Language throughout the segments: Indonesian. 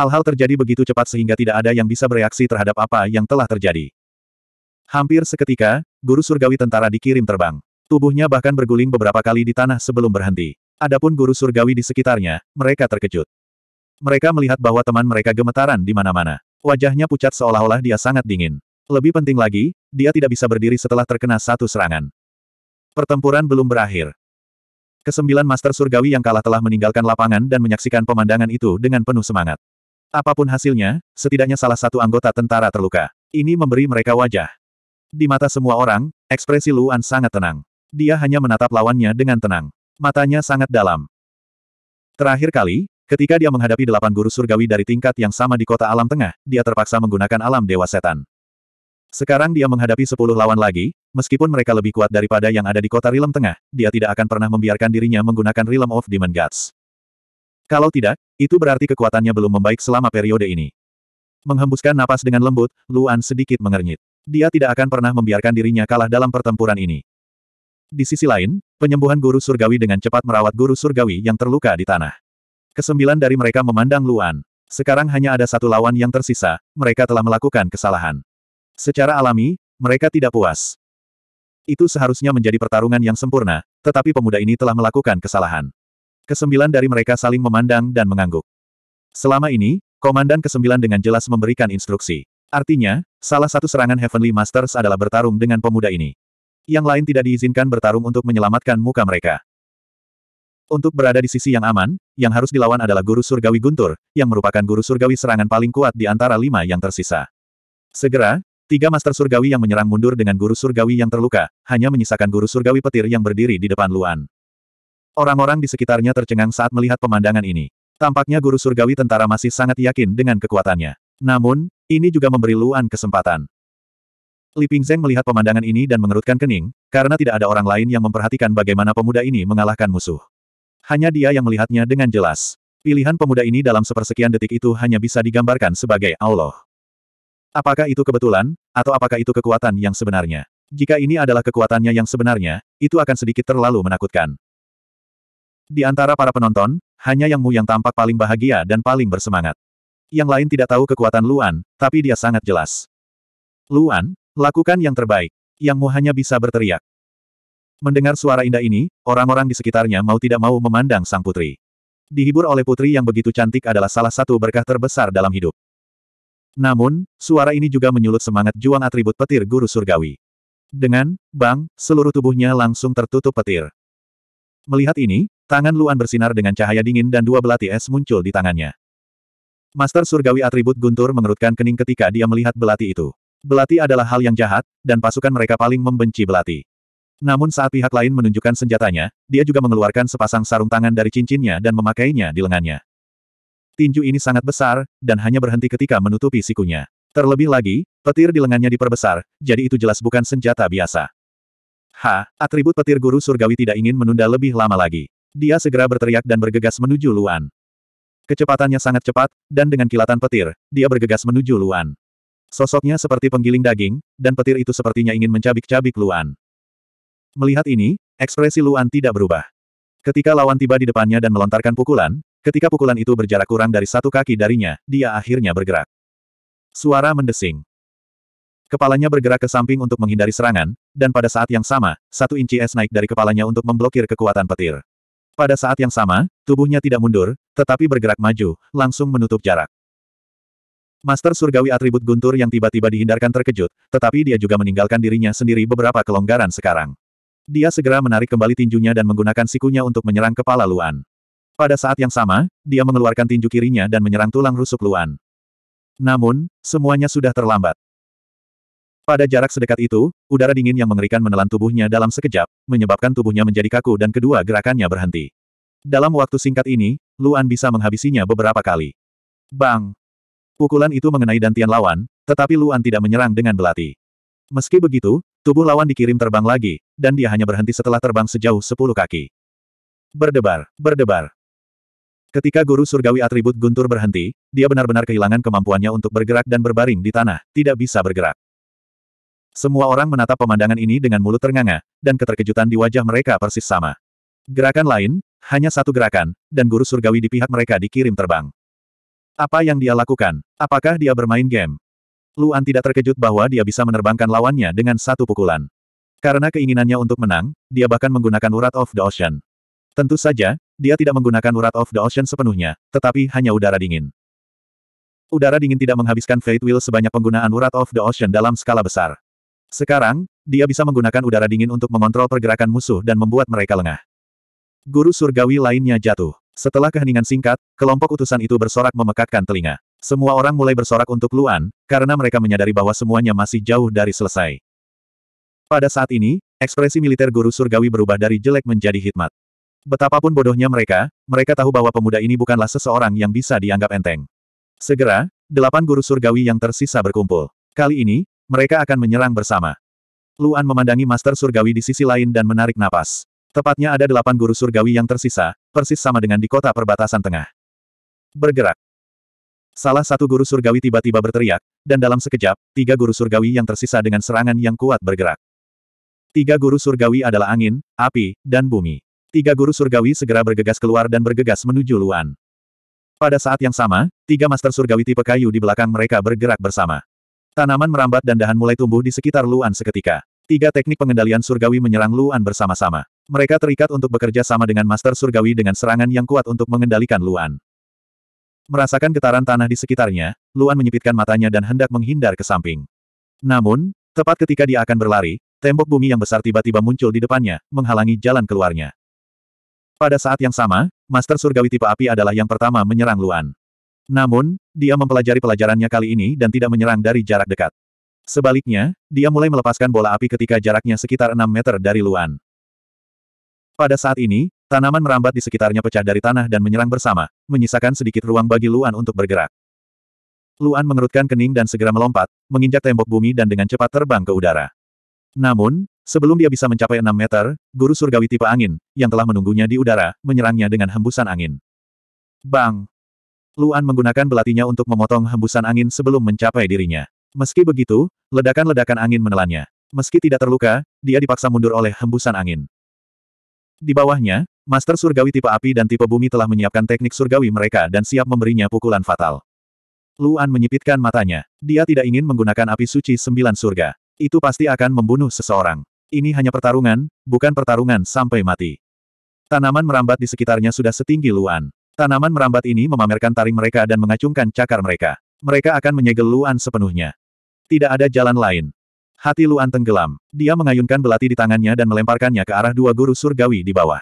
Hal-hal terjadi begitu cepat sehingga tidak ada yang bisa bereaksi terhadap apa yang telah terjadi. Hampir seketika, guru surgawi tentara dikirim terbang. Tubuhnya bahkan berguling beberapa kali di tanah sebelum berhenti. Adapun guru surgawi di sekitarnya, mereka terkejut. Mereka melihat bahwa teman mereka gemetaran di mana-mana. Wajahnya pucat seolah-olah dia sangat dingin. Lebih penting lagi, dia tidak bisa berdiri setelah terkena satu serangan. Pertempuran belum berakhir. Kesembilan Master Surgawi yang kalah telah meninggalkan lapangan dan menyaksikan pemandangan itu dengan penuh semangat. Apapun hasilnya, setidaknya salah satu anggota tentara terluka. Ini memberi mereka wajah. Di mata semua orang, ekspresi Luan sangat tenang. Dia hanya menatap lawannya dengan tenang. Matanya sangat dalam. Terakhir kali, ketika dia menghadapi delapan guru surgawi dari tingkat yang sama di kota alam tengah, dia terpaksa menggunakan alam dewa setan. Sekarang dia menghadapi sepuluh lawan lagi, meskipun mereka lebih kuat daripada yang ada di kota Rilem Tengah, dia tidak akan pernah membiarkan dirinya menggunakan Rilem of Demon Gods. Kalau tidak, itu berarti kekuatannya belum membaik selama periode ini. Menghembuskan napas dengan lembut, Luan sedikit mengernyit. Dia tidak akan pernah membiarkan dirinya kalah dalam pertempuran ini. Di sisi lain, penyembuhan guru surgawi dengan cepat merawat guru surgawi yang terluka di tanah. Kesembilan dari mereka memandang Luan. Sekarang hanya ada satu lawan yang tersisa, mereka telah melakukan kesalahan. Secara alami, mereka tidak puas. Itu seharusnya menjadi pertarungan yang sempurna, tetapi pemuda ini telah melakukan kesalahan. Kesembilan dari mereka saling memandang dan mengangguk. Selama ini, Komandan kesembilan dengan jelas memberikan instruksi. Artinya, salah satu serangan Heavenly Masters adalah bertarung dengan pemuda ini. Yang lain tidak diizinkan bertarung untuk menyelamatkan muka mereka. Untuk berada di sisi yang aman, yang harus dilawan adalah Guru Surgawi Guntur, yang merupakan Guru Surgawi serangan paling kuat di antara lima yang tersisa. Segera, tiga Master Surgawi yang menyerang mundur dengan Guru Surgawi yang terluka, hanya menyisakan Guru Surgawi petir yang berdiri di depan Luan. Orang-orang di sekitarnya tercengang saat melihat pemandangan ini. Tampaknya guru surgawi tentara masih sangat yakin dengan kekuatannya. Namun, ini juga memberi Luan kesempatan. Li Pingzeng melihat pemandangan ini dan mengerutkan kening, karena tidak ada orang lain yang memperhatikan bagaimana pemuda ini mengalahkan musuh. Hanya dia yang melihatnya dengan jelas. Pilihan pemuda ini dalam sepersekian detik itu hanya bisa digambarkan sebagai Allah. Apakah itu kebetulan, atau apakah itu kekuatan yang sebenarnya? Jika ini adalah kekuatannya yang sebenarnya, itu akan sedikit terlalu menakutkan. Di antara para penonton, hanya Yang Mu yang tampak paling bahagia dan paling bersemangat. Yang lain tidak tahu kekuatan Luan, tapi dia sangat jelas. Luan, lakukan yang terbaik. Yang Mu hanya bisa berteriak. Mendengar suara indah ini, orang-orang di sekitarnya mau tidak mau memandang sang putri. Dihibur oleh putri yang begitu cantik adalah salah satu berkah terbesar dalam hidup. Namun, suara ini juga menyulut semangat juang atribut petir guru surgawi. Dengan, bang, seluruh tubuhnya langsung tertutup petir. Melihat ini, Tangan Luan bersinar dengan cahaya dingin dan dua belati es muncul di tangannya. Master Surgawi atribut Guntur mengerutkan kening ketika dia melihat belati itu. Belati adalah hal yang jahat, dan pasukan mereka paling membenci belati. Namun saat pihak lain menunjukkan senjatanya, dia juga mengeluarkan sepasang sarung tangan dari cincinnya dan memakainya di lengannya. Tinju ini sangat besar, dan hanya berhenti ketika menutupi sikunya. Terlebih lagi, petir di lengannya diperbesar, jadi itu jelas bukan senjata biasa. Ha, atribut petir guru surgawi tidak ingin menunda lebih lama lagi. Dia segera berteriak dan bergegas menuju Luan. Kecepatannya sangat cepat, dan dengan kilatan petir, dia bergegas menuju Luan. Sosoknya seperti penggiling daging, dan petir itu sepertinya ingin mencabik-cabik Luan. Melihat ini, ekspresi Luan tidak berubah. Ketika lawan tiba di depannya dan melontarkan pukulan, ketika pukulan itu berjarak kurang dari satu kaki darinya, dia akhirnya bergerak. Suara mendesing. Kepalanya bergerak ke samping untuk menghindari serangan, dan pada saat yang sama, satu inci es naik dari kepalanya untuk memblokir kekuatan petir. Pada saat yang sama, tubuhnya tidak mundur, tetapi bergerak maju, langsung menutup jarak. Master surgawi atribut guntur yang tiba-tiba dihindarkan terkejut, tetapi dia juga meninggalkan dirinya sendiri beberapa kelonggaran sekarang. Dia segera menarik kembali tinjunya dan menggunakan sikunya untuk menyerang kepala Luan. Pada saat yang sama, dia mengeluarkan tinju kirinya dan menyerang tulang rusuk Luan. Namun, semuanya sudah terlambat. Pada jarak sedekat itu, udara dingin yang mengerikan menelan tubuhnya dalam sekejap, menyebabkan tubuhnya menjadi kaku dan kedua gerakannya berhenti. Dalam waktu singkat ini, Luan bisa menghabisinya beberapa kali. Bang! Pukulan itu mengenai dantian lawan, tetapi Luan tidak menyerang dengan belati. Meski begitu, tubuh lawan dikirim terbang lagi, dan dia hanya berhenti setelah terbang sejauh 10 kaki. Berdebar, berdebar. Ketika guru surgawi atribut Guntur berhenti, dia benar-benar kehilangan kemampuannya untuk bergerak dan berbaring di tanah, tidak bisa bergerak. Semua orang menatap pemandangan ini dengan mulut ternganga, dan keterkejutan di wajah mereka persis sama. Gerakan lain, hanya satu gerakan, dan guru surgawi di pihak mereka dikirim terbang. Apa yang dia lakukan? Apakah dia bermain game? Luan tidak terkejut bahwa dia bisa menerbangkan lawannya dengan satu pukulan. Karena keinginannya untuk menang, dia bahkan menggunakan urat of the ocean. Tentu saja, dia tidak menggunakan urat of the ocean sepenuhnya, tetapi hanya udara dingin. Udara dingin tidak menghabiskan Fate will sebanyak penggunaan urat of the ocean dalam skala besar. Sekarang, dia bisa menggunakan udara dingin untuk mengontrol pergerakan musuh dan membuat mereka lengah. Guru surgawi lainnya jatuh. Setelah keheningan singkat, kelompok utusan itu bersorak memekakkan telinga. Semua orang mulai bersorak untuk Luan, karena mereka menyadari bahwa semuanya masih jauh dari selesai. Pada saat ini, ekspresi militer guru surgawi berubah dari jelek menjadi hikmat. Betapapun bodohnya mereka, mereka tahu bahwa pemuda ini bukanlah seseorang yang bisa dianggap enteng. Segera, delapan guru surgawi yang tersisa berkumpul. Kali ini, mereka akan menyerang bersama. Luan memandangi Master Surgawi di sisi lain dan menarik napas. Tepatnya ada delapan guru surgawi yang tersisa, persis sama dengan di kota perbatasan tengah. Bergerak. Salah satu guru surgawi tiba-tiba berteriak, dan dalam sekejap, tiga guru surgawi yang tersisa dengan serangan yang kuat bergerak. Tiga guru surgawi adalah angin, api, dan bumi. Tiga guru surgawi segera bergegas keluar dan bergegas menuju Luan. Pada saat yang sama, tiga master surgawi tipe kayu di belakang mereka bergerak bersama. Tanaman merambat dan dahan mulai tumbuh di sekitar Luan seketika. Tiga teknik pengendalian surgawi menyerang Luan bersama-sama. Mereka terikat untuk bekerja sama dengan Master Surgawi dengan serangan yang kuat untuk mengendalikan Luan. Merasakan getaran tanah di sekitarnya, Luan menyipitkan matanya dan hendak menghindar ke samping. Namun, tepat ketika dia akan berlari, tembok bumi yang besar tiba-tiba muncul di depannya, menghalangi jalan keluarnya. Pada saat yang sama, Master Surgawi tipe api adalah yang pertama menyerang Luan. Namun, dia mempelajari pelajarannya kali ini dan tidak menyerang dari jarak dekat. Sebaliknya, dia mulai melepaskan bola api ketika jaraknya sekitar 6 meter dari Luan. Pada saat ini, tanaman merambat di sekitarnya pecah dari tanah dan menyerang bersama, menyisakan sedikit ruang bagi Luan untuk bergerak. Luan mengerutkan kening dan segera melompat, menginjak tembok bumi dan dengan cepat terbang ke udara. Namun, sebelum dia bisa mencapai 6 meter, guru surgawi tipe angin, yang telah menunggunya di udara, menyerangnya dengan hembusan angin. Bang! Luan menggunakan belatinya untuk memotong hembusan angin sebelum mencapai dirinya. Meski begitu, ledakan-ledakan angin menelannya. Meski tidak terluka, dia dipaksa mundur oleh hembusan angin. Di bawahnya, Master Surgawi tipe api dan tipe bumi telah menyiapkan teknik surgawi mereka dan siap memberinya pukulan fatal. Luan menyipitkan matanya. Dia tidak ingin menggunakan api suci sembilan surga. Itu pasti akan membunuh seseorang. Ini hanya pertarungan, bukan pertarungan sampai mati. Tanaman merambat di sekitarnya sudah setinggi Luan. Tanaman merambat ini memamerkan taring mereka dan mengacungkan cakar mereka. Mereka akan menyegel Luan sepenuhnya. Tidak ada jalan lain. Hati Luan tenggelam. Dia mengayunkan belati di tangannya dan melemparkannya ke arah dua guru surgawi di bawah.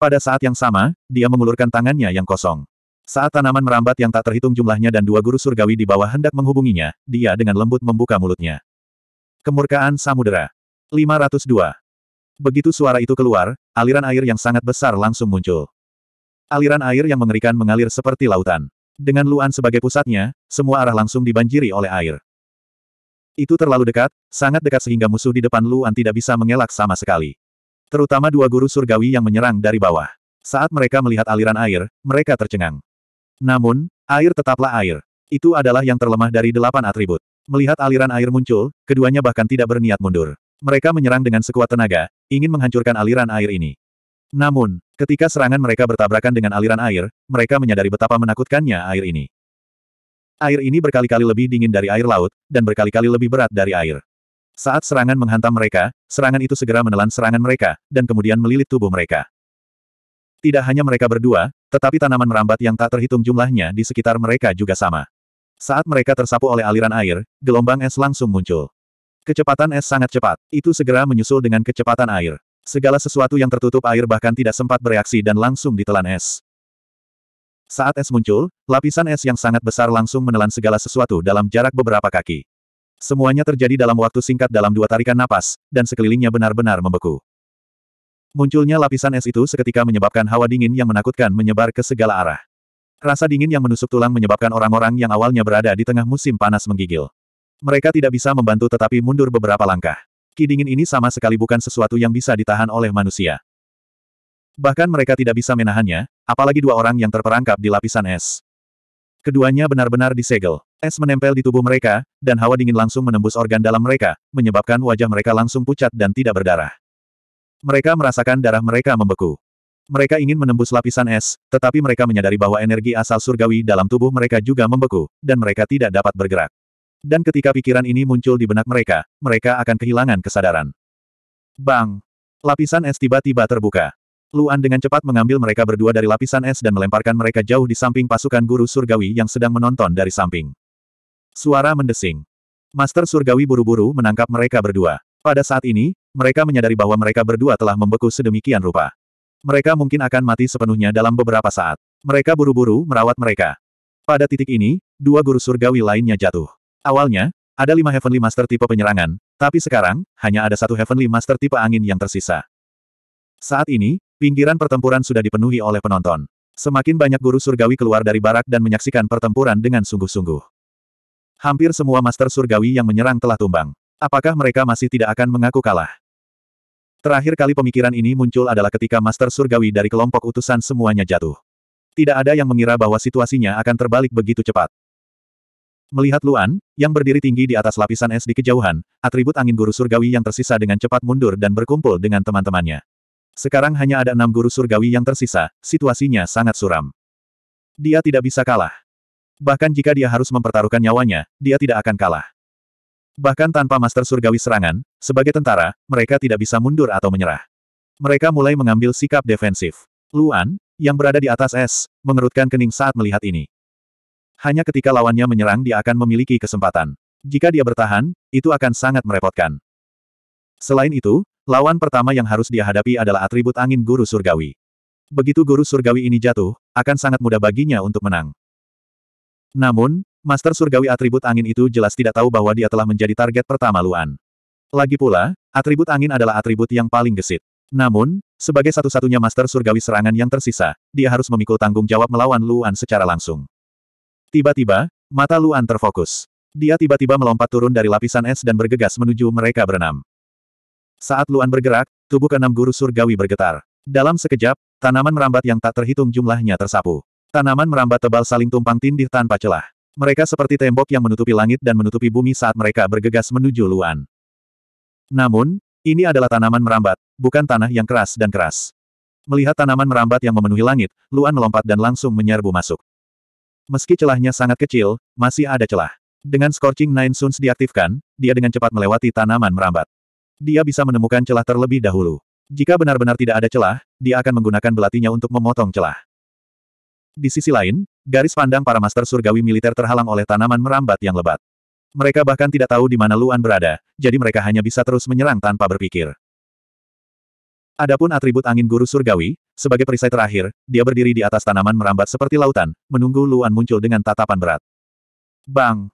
Pada saat yang sama, dia mengulurkan tangannya yang kosong. Saat tanaman merambat yang tak terhitung jumlahnya dan dua guru surgawi di bawah hendak menghubunginya, dia dengan lembut membuka mulutnya. Kemurkaan Samudera. 502. Begitu suara itu keluar, aliran air yang sangat besar langsung muncul. Aliran air yang mengerikan mengalir seperti lautan. Dengan Luan sebagai pusatnya, semua arah langsung dibanjiri oleh air. Itu terlalu dekat, sangat dekat sehingga musuh di depan Luan tidak bisa mengelak sama sekali. Terutama dua guru surgawi yang menyerang dari bawah. Saat mereka melihat aliran air, mereka tercengang. Namun, air tetaplah air. Itu adalah yang terlemah dari delapan atribut. Melihat aliran air muncul, keduanya bahkan tidak berniat mundur. Mereka menyerang dengan sekuat tenaga, ingin menghancurkan aliran air ini. Namun, ketika serangan mereka bertabrakan dengan aliran air, mereka menyadari betapa menakutkannya air ini. Air ini berkali-kali lebih dingin dari air laut, dan berkali-kali lebih berat dari air. Saat serangan menghantam mereka, serangan itu segera menelan serangan mereka, dan kemudian melilit tubuh mereka. Tidak hanya mereka berdua, tetapi tanaman merambat yang tak terhitung jumlahnya di sekitar mereka juga sama. Saat mereka tersapu oleh aliran air, gelombang es langsung muncul. Kecepatan es sangat cepat, itu segera menyusul dengan kecepatan air. Segala sesuatu yang tertutup air bahkan tidak sempat bereaksi dan langsung ditelan es. Saat es muncul, lapisan es yang sangat besar langsung menelan segala sesuatu dalam jarak beberapa kaki. Semuanya terjadi dalam waktu singkat dalam dua tarikan napas, dan sekelilingnya benar-benar membeku. Munculnya lapisan es itu seketika menyebabkan hawa dingin yang menakutkan menyebar ke segala arah. Rasa dingin yang menusuk tulang menyebabkan orang-orang yang awalnya berada di tengah musim panas menggigil. Mereka tidak bisa membantu tetapi mundur beberapa langkah. Ki dingin ini sama sekali bukan sesuatu yang bisa ditahan oleh manusia. Bahkan mereka tidak bisa menahannya, apalagi dua orang yang terperangkap di lapisan es. Keduanya benar-benar disegel. Es menempel di tubuh mereka, dan hawa dingin langsung menembus organ dalam mereka, menyebabkan wajah mereka langsung pucat dan tidak berdarah. Mereka merasakan darah mereka membeku. Mereka ingin menembus lapisan es, tetapi mereka menyadari bahwa energi asal surgawi dalam tubuh mereka juga membeku, dan mereka tidak dapat bergerak. Dan ketika pikiran ini muncul di benak mereka, mereka akan kehilangan kesadaran. Bang! Lapisan es tiba-tiba terbuka. Luan dengan cepat mengambil mereka berdua dari lapisan es dan melemparkan mereka jauh di samping pasukan guru surgawi yang sedang menonton dari samping. Suara mendesing. Master surgawi buru-buru menangkap mereka berdua. Pada saat ini, mereka menyadari bahwa mereka berdua telah membeku sedemikian rupa. Mereka mungkin akan mati sepenuhnya dalam beberapa saat. Mereka buru-buru merawat mereka. Pada titik ini, dua guru surgawi lainnya jatuh. Awalnya, ada lima Heavenly Master tipe penyerangan, tapi sekarang, hanya ada satu Heavenly Master tipe angin yang tersisa. Saat ini, pinggiran pertempuran sudah dipenuhi oleh penonton. Semakin banyak guru surgawi keluar dari barak dan menyaksikan pertempuran dengan sungguh-sungguh. Hampir semua master surgawi yang menyerang telah tumbang. Apakah mereka masih tidak akan mengaku kalah? Terakhir kali pemikiran ini muncul adalah ketika master surgawi dari kelompok utusan semuanya jatuh. Tidak ada yang mengira bahwa situasinya akan terbalik begitu cepat. Melihat Luan, yang berdiri tinggi di atas lapisan es di kejauhan, atribut angin guru surgawi yang tersisa dengan cepat mundur dan berkumpul dengan teman-temannya. Sekarang hanya ada enam guru surgawi yang tersisa, situasinya sangat suram. Dia tidak bisa kalah. Bahkan jika dia harus mempertaruhkan nyawanya, dia tidak akan kalah. Bahkan tanpa master surgawi serangan, sebagai tentara, mereka tidak bisa mundur atau menyerah. Mereka mulai mengambil sikap defensif. Luan, yang berada di atas es, mengerutkan kening saat melihat ini. Hanya ketika lawannya menyerang dia akan memiliki kesempatan. Jika dia bertahan, itu akan sangat merepotkan. Selain itu, lawan pertama yang harus dia hadapi adalah atribut angin guru surgawi. Begitu guru surgawi ini jatuh, akan sangat mudah baginya untuk menang. Namun, Master surgawi atribut angin itu jelas tidak tahu bahwa dia telah menjadi target pertama Luan. Lagi pula, atribut angin adalah atribut yang paling gesit. Namun, sebagai satu-satunya Master surgawi serangan yang tersisa, dia harus memikul tanggung jawab melawan Luan secara langsung. Tiba-tiba, mata Luan terfokus. Dia tiba-tiba melompat turun dari lapisan es dan bergegas menuju mereka berenam. Saat Luan bergerak, tubuh keenam guru surgawi bergetar. Dalam sekejap, tanaman merambat yang tak terhitung jumlahnya tersapu. Tanaman merambat tebal saling tumpang tindih tanpa celah. Mereka seperti tembok yang menutupi langit dan menutupi bumi saat mereka bergegas menuju Luan. Namun, ini adalah tanaman merambat, bukan tanah yang keras dan keras. Melihat tanaman merambat yang memenuhi langit, Luan melompat dan langsung menyerbu masuk. Meski celahnya sangat kecil, masih ada celah. Dengan Scorching Nine Suns diaktifkan, dia dengan cepat melewati tanaman merambat. Dia bisa menemukan celah terlebih dahulu. Jika benar-benar tidak ada celah, dia akan menggunakan belatinya untuk memotong celah. Di sisi lain, garis pandang para master surgawi militer terhalang oleh tanaman merambat yang lebat. Mereka bahkan tidak tahu di mana Luan berada, jadi mereka hanya bisa terus menyerang tanpa berpikir. Adapun atribut angin guru surgawi, sebagai perisai terakhir, dia berdiri di atas tanaman merambat seperti lautan, menunggu Luan muncul dengan tatapan berat. Bang!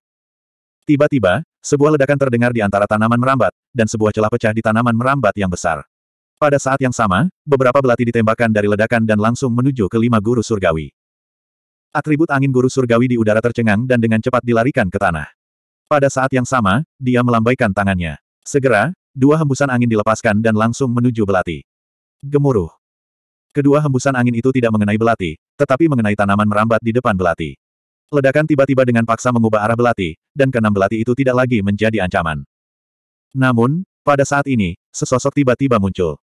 Tiba-tiba, sebuah ledakan terdengar di antara tanaman merambat, dan sebuah celah pecah di tanaman merambat yang besar. Pada saat yang sama, beberapa belati ditembakkan dari ledakan dan langsung menuju ke lima guru surgawi. Atribut angin guru surgawi di udara tercengang dan dengan cepat dilarikan ke tanah. Pada saat yang sama, dia melambaikan tangannya. Segera, dua hembusan angin dilepaskan dan langsung menuju belati. Gemuruh. Kedua hembusan angin itu tidak mengenai belati, tetapi mengenai tanaman merambat di depan belati. Ledakan tiba-tiba dengan paksa mengubah arah belati, dan keenam belati itu tidak lagi menjadi ancaman. Namun, pada saat ini, sesosok tiba-tiba muncul.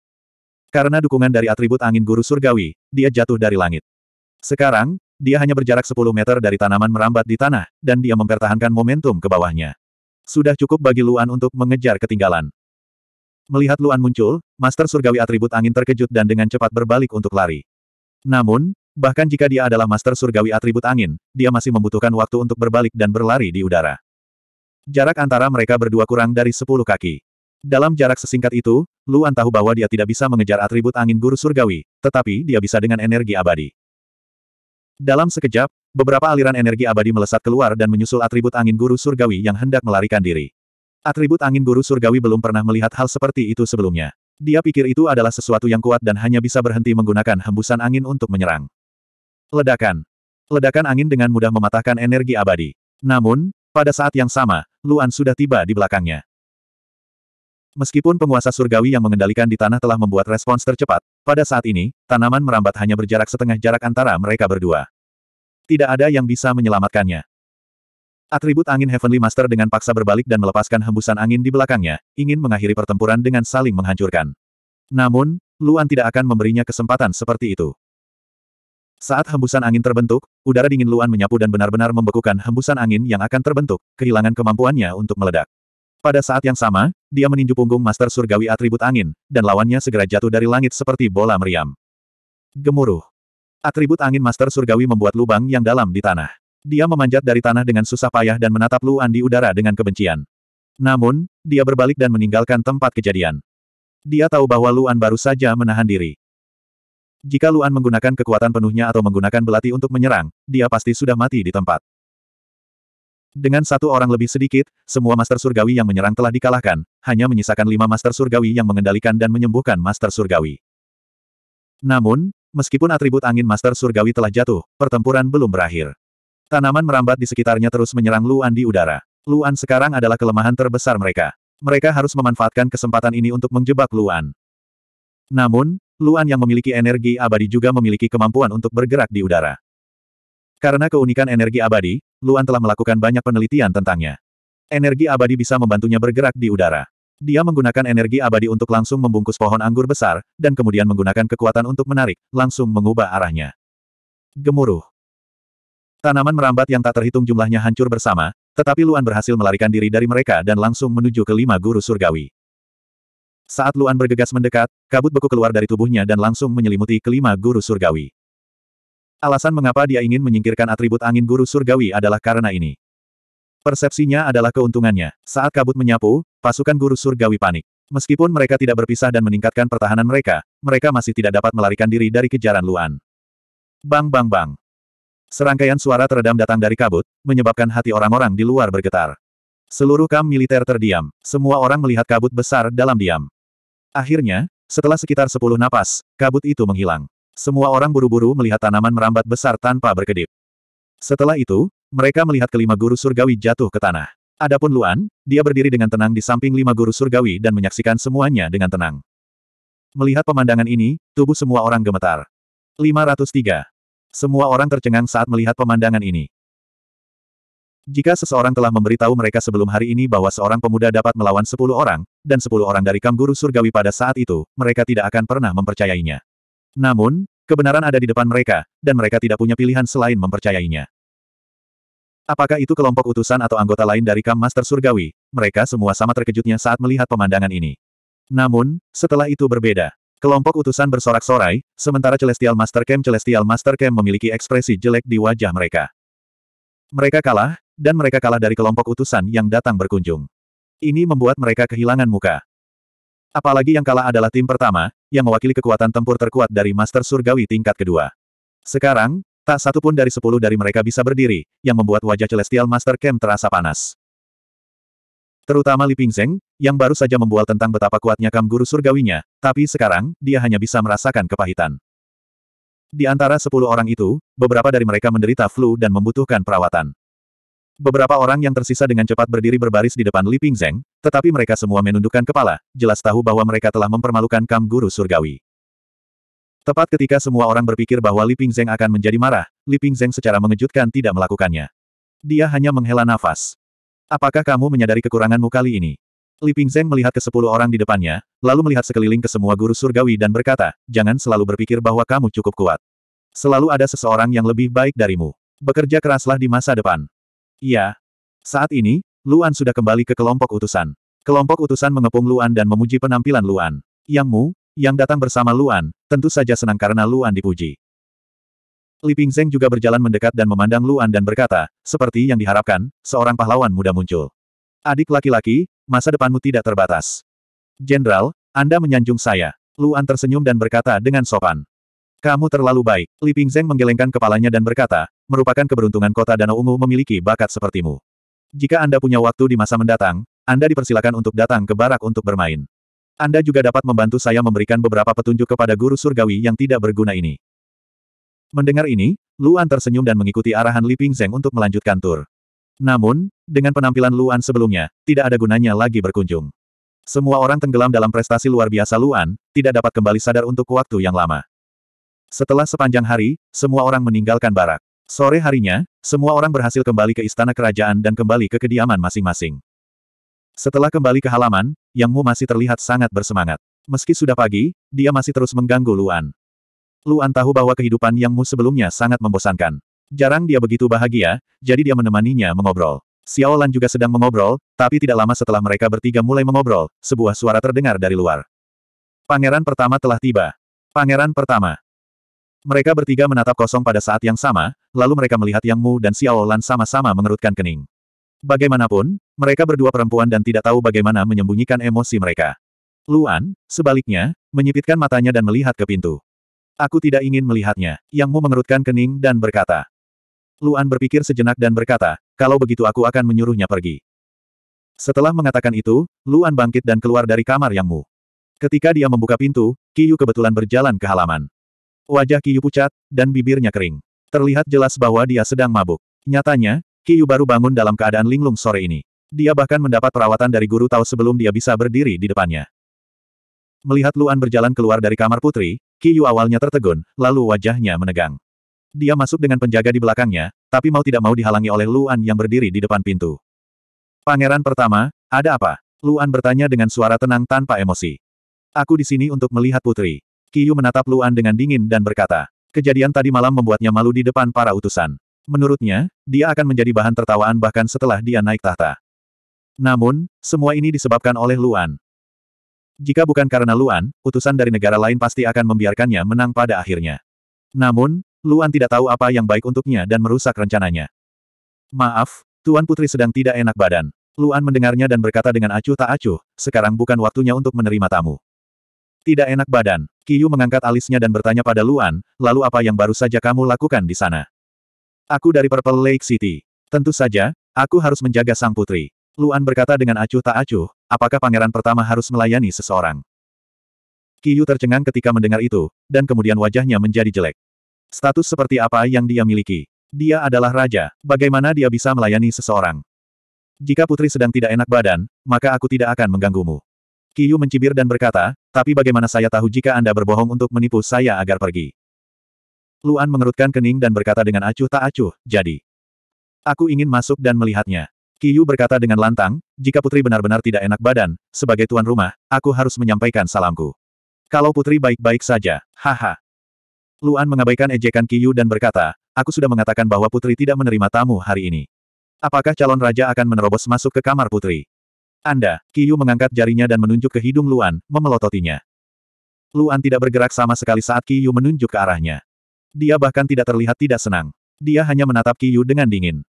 Karena dukungan dari atribut angin guru surgawi, dia jatuh dari langit. Sekarang, dia hanya berjarak 10 meter dari tanaman merambat di tanah, dan dia mempertahankan momentum ke bawahnya. Sudah cukup bagi Luan untuk mengejar ketinggalan. Melihat Luan muncul, Master Surgawi atribut angin terkejut dan dengan cepat berbalik untuk lari. Namun, bahkan jika dia adalah Master Surgawi atribut angin, dia masih membutuhkan waktu untuk berbalik dan berlari di udara. Jarak antara mereka berdua kurang dari 10 kaki. Dalam jarak sesingkat itu, Luan tahu bahwa dia tidak bisa mengejar atribut angin guru surgawi, tetapi dia bisa dengan energi abadi. Dalam sekejap, beberapa aliran energi abadi melesat keluar dan menyusul atribut angin guru surgawi yang hendak melarikan diri. Atribut angin guru surgawi belum pernah melihat hal seperti itu sebelumnya. Dia pikir itu adalah sesuatu yang kuat dan hanya bisa berhenti menggunakan hembusan angin untuk menyerang. Ledakan. Ledakan angin dengan mudah mematahkan energi abadi. Namun, pada saat yang sama, Luan sudah tiba di belakangnya. Meskipun penguasa surgawi yang mengendalikan di tanah telah membuat respons tercepat, pada saat ini, tanaman merambat hanya berjarak setengah jarak antara mereka berdua. Tidak ada yang bisa menyelamatkannya. Atribut angin Heavenly Master dengan paksa berbalik dan melepaskan hembusan angin di belakangnya, ingin mengakhiri pertempuran dengan saling menghancurkan. Namun, Luan tidak akan memberinya kesempatan seperti itu. Saat hembusan angin terbentuk, udara dingin Luan menyapu dan benar-benar membekukan hembusan angin yang akan terbentuk, kehilangan kemampuannya untuk meledak. Pada saat yang sama, dia meninju punggung Master Surgawi atribut angin, dan lawannya segera jatuh dari langit seperti bola meriam. Gemuruh. Atribut angin Master Surgawi membuat lubang yang dalam di tanah. Dia memanjat dari tanah dengan susah payah dan menatap Luan di udara dengan kebencian. Namun, dia berbalik dan meninggalkan tempat kejadian. Dia tahu bahwa Luan baru saja menahan diri. Jika Luan menggunakan kekuatan penuhnya atau menggunakan belati untuk menyerang, dia pasti sudah mati di tempat. Dengan satu orang lebih sedikit, semua Master Surgawi yang menyerang telah dikalahkan, hanya menyisakan lima Master Surgawi yang mengendalikan dan menyembuhkan Master Surgawi. Namun, meskipun atribut angin Master Surgawi telah jatuh, pertempuran belum berakhir. Tanaman merambat di sekitarnya terus menyerang Luan di udara. Luan sekarang adalah kelemahan terbesar mereka. Mereka harus memanfaatkan kesempatan ini untuk menjebak Luan. Namun, Luan yang memiliki energi abadi juga memiliki kemampuan untuk bergerak di udara. Karena keunikan energi abadi, Luan telah melakukan banyak penelitian tentangnya. Energi abadi bisa membantunya bergerak di udara. Dia menggunakan energi abadi untuk langsung membungkus pohon anggur besar, dan kemudian menggunakan kekuatan untuk menarik, langsung mengubah arahnya. Gemuruh. Tanaman merambat yang tak terhitung jumlahnya hancur bersama, tetapi Luan berhasil melarikan diri dari mereka dan langsung menuju ke lima guru surgawi. Saat Luan bergegas mendekat, kabut beku keluar dari tubuhnya dan langsung menyelimuti kelima guru surgawi. Alasan mengapa dia ingin menyingkirkan atribut angin guru surgawi adalah karena ini. Persepsinya adalah keuntungannya. Saat kabut menyapu, pasukan guru surgawi panik. Meskipun mereka tidak berpisah dan meningkatkan pertahanan mereka, mereka masih tidak dapat melarikan diri dari kejaran Luan. Bang bang bang. Serangkaian suara teredam datang dari kabut, menyebabkan hati orang-orang di luar bergetar. Seluruh kam militer terdiam, semua orang melihat kabut besar dalam diam. Akhirnya, setelah sekitar sepuluh napas, kabut itu menghilang. Semua orang buru-buru melihat tanaman merambat besar tanpa berkedip. Setelah itu, mereka melihat kelima guru surgawi jatuh ke tanah. Adapun Luan, dia berdiri dengan tenang di samping lima guru surgawi dan menyaksikan semuanya dengan tenang. Melihat pemandangan ini, tubuh semua orang gemetar. 503. Semua orang tercengang saat melihat pemandangan ini. Jika seseorang telah memberitahu mereka sebelum hari ini bahwa seorang pemuda dapat melawan sepuluh orang, dan sepuluh orang dari kam guru Surgawi pada saat itu, mereka tidak akan pernah mempercayainya. Namun, kebenaran ada di depan mereka, dan mereka tidak punya pilihan selain mempercayainya. Apakah itu kelompok utusan atau anggota lain dari Kam Master Surgawi, mereka semua sama terkejutnya saat melihat pemandangan ini. Namun, setelah itu berbeda. Kelompok utusan bersorak-sorai, sementara Celestial Master Camp Celestial Master Camp memiliki ekspresi jelek di wajah mereka. Mereka kalah, dan mereka kalah dari kelompok utusan yang datang berkunjung. Ini membuat mereka kehilangan muka. Apalagi yang kalah adalah tim pertama, yang mewakili kekuatan tempur terkuat dari Master Surgawi tingkat kedua. Sekarang, tak satu pun dari sepuluh dari mereka bisa berdiri, yang membuat wajah Celestial Master Camp terasa panas. Terutama Li Pingzeng, yang baru saja membual tentang betapa kuatnya kam guru surgawinya, tapi sekarang, dia hanya bisa merasakan kepahitan. Di antara sepuluh orang itu, beberapa dari mereka menderita flu dan membutuhkan perawatan. Beberapa orang yang tersisa dengan cepat berdiri berbaris di depan Li Pingzeng, tetapi mereka semua menundukkan kepala, jelas tahu bahwa mereka telah mempermalukan Kam Guru Surgawi. Tepat ketika semua orang berpikir bahwa Li Pingzeng akan menjadi marah, Li Pingzeng secara mengejutkan tidak melakukannya. Dia hanya menghela nafas. Apakah kamu menyadari kekuranganmu kali ini? Li Pingzeng melihat ke sepuluh orang di depannya, lalu melihat sekeliling ke semua guru surgawi dan berkata, jangan selalu berpikir bahwa kamu cukup kuat. Selalu ada seseorang yang lebih baik darimu. Bekerja keraslah di masa depan. Iya. Saat ini, Luan sudah kembali ke kelompok utusan. Kelompok utusan mengepung Luan dan memuji penampilan Luan. Yang Mu, yang datang bersama Luan, tentu saja senang karena Luan dipuji. Li Pingzeng juga berjalan mendekat dan memandang Luan dan berkata, seperti yang diharapkan, seorang pahlawan muda muncul. Adik laki-laki, masa depanmu tidak terbatas. Jenderal, Anda menyanjung saya. Luan tersenyum dan berkata dengan sopan. Kamu terlalu baik. Li Pingzeng menggelengkan kepalanya dan berkata, merupakan keberuntungan kota Danau Ungu memiliki bakat sepertimu. Jika Anda punya waktu di masa mendatang, Anda dipersilakan untuk datang ke barak untuk bermain. Anda juga dapat membantu saya memberikan beberapa petunjuk kepada guru surgawi yang tidak berguna ini. Mendengar ini, Luan tersenyum dan mengikuti arahan Li Pingzeng untuk melanjutkan tur. Namun, dengan penampilan Luan sebelumnya, tidak ada gunanya lagi berkunjung. Semua orang tenggelam dalam prestasi luar biasa Luan, tidak dapat kembali sadar untuk waktu yang lama. Setelah sepanjang hari, semua orang meninggalkan barak. Sore harinya, semua orang berhasil kembali ke istana kerajaan dan kembali ke kediaman masing-masing. Setelah kembali ke halaman, Yang Mu masih terlihat sangat bersemangat. Meski sudah pagi, dia masih terus mengganggu Luan. Luan tahu bahwa kehidupan Yang Mu sebelumnya sangat membosankan. Jarang dia begitu bahagia, jadi dia menemaninya mengobrol. Xiao Lan juga sedang mengobrol, tapi tidak lama setelah mereka bertiga mulai mengobrol, sebuah suara terdengar dari luar. Pangeran pertama telah tiba. Pangeran pertama. Mereka bertiga menatap kosong pada saat yang sama, lalu mereka melihat Yang Mu dan Xiao Lan sama-sama mengerutkan kening. Bagaimanapun, mereka berdua perempuan dan tidak tahu bagaimana menyembunyikan emosi mereka. Luan, sebaliknya, menyipitkan matanya dan melihat ke pintu. Aku tidak ingin melihatnya. Yang Mu mengerutkan kening dan berkata. Luan berpikir sejenak dan berkata, kalau begitu aku akan menyuruhnya pergi. Setelah mengatakan itu, Luan bangkit dan keluar dari kamar Yang Mu. Ketika dia membuka pintu, Kiyu kebetulan berjalan ke halaman. Wajah Kiyu pucat, dan bibirnya kering. Terlihat jelas bahwa dia sedang mabuk. Nyatanya, Kiyu baru bangun dalam keadaan linglung sore ini. Dia bahkan mendapat perawatan dari guru tahu sebelum dia bisa berdiri di depannya. Melihat Luan berjalan keluar dari kamar putri, Yu awalnya tertegun, lalu wajahnya menegang. Dia masuk dengan penjaga di belakangnya, tapi mau tidak mau dihalangi oleh Luan yang berdiri di depan pintu. Pangeran pertama, ada apa? Luan bertanya dengan suara tenang tanpa emosi. Aku di sini untuk melihat putri. Yu menatap Luan dengan dingin dan berkata, kejadian tadi malam membuatnya malu di depan para utusan. Menurutnya, dia akan menjadi bahan tertawaan bahkan setelah dia naik tahta. Namun, semua ini disebabkan oleh Luan. Jika bukan karena Luan, utusan dari negara lain pasti akan membiarkannya menang pada akhirnya. Namun, Luan tidak tahu apa yang baik untuknya dan merusak rencananya. Maaf, Tuan Putri sedang tidak enak badan. Luan mendengarnya dan berkata dengan acuh tak acuh, sekarang bukan waktunya untuk menerima tamu. Tidak enak badan, Kiyu mengangkat alisnya dan bertanya pada Luan, lalu apa yang baru saja kamu lakukan di sana? Aku dari Purple Lake City. Tentu saja, aku harus menjaga sang putri. Luan berkata dengan acuh tak acuh, apakah pangeran pertama harus melayani seseorang? Kiyu tercengang ketika mendengar itu, dan kemudian wajahnya menjadi jelek. Status seperti apa yang dia miliki? Dia adalah raja, bagaimana dia bisa melayani seseorang? Jika putri sedang tidak enak badan, maka aku tidak akan mengganggumu. Kiyu mencibir dan berkata, tapi bagaimana saya tahu jika Anda berbohong untuk menipu saya agar pergi? Luan mengerutkan kening dan berkata dengan acuh tak acuh, jadi. Aku ingin masuk dan melihatnya. Yu berkata dengan lantang, jika putri benar-benar tidak enak badan, sebagai tuan rumah, aku harus menyampaikan salamku. Kalau putri baik-baik saja, haha. Luan mengabaikan ejekan Yu dan berkata, aku sudah mengatakan bahwa putri tidak menerima tamu hari ini. Apakah calon raja akan menerobos masuk ke kamar putri? Anda, Yu mengangkat jarinya dan menunjuk ke hidung Luan, memelototinya. Luan tidak bergerak sama sekali saat Yu menunjuk ke arahnya. Dia bahkan tidak terlihat tidak senang. Dia hanya menatap Yu dengan dingin.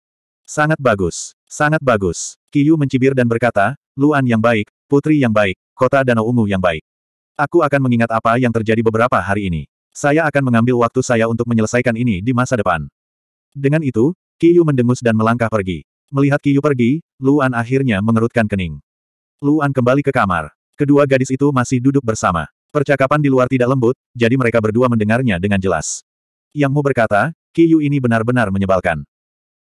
Sangat bagus. Sangat bagus. Kiyu mencibir dan berkata, Luan yang baik, putri yang baik, kota Danau Ungu yang baik. Aku akan mengingat apa yang terjadi beberapa hari ini. Saya akan mengambil waktu saya untuk menyelesaikan ini di masa depan. Dengan itu, Kiyu mendengus dan melangkah pergi. Melihat Kiyu pergi, Luan akhirnya mengerutkan kening. Luan kembali ke kamar. Kedua gadis itu masih duduk bersama. Percakapan di luar tidak lembut, jadi mereka berdua mendengarnya dengan jelas. Yang mau berkata, Kiyu ini benar-benar menyebalkan.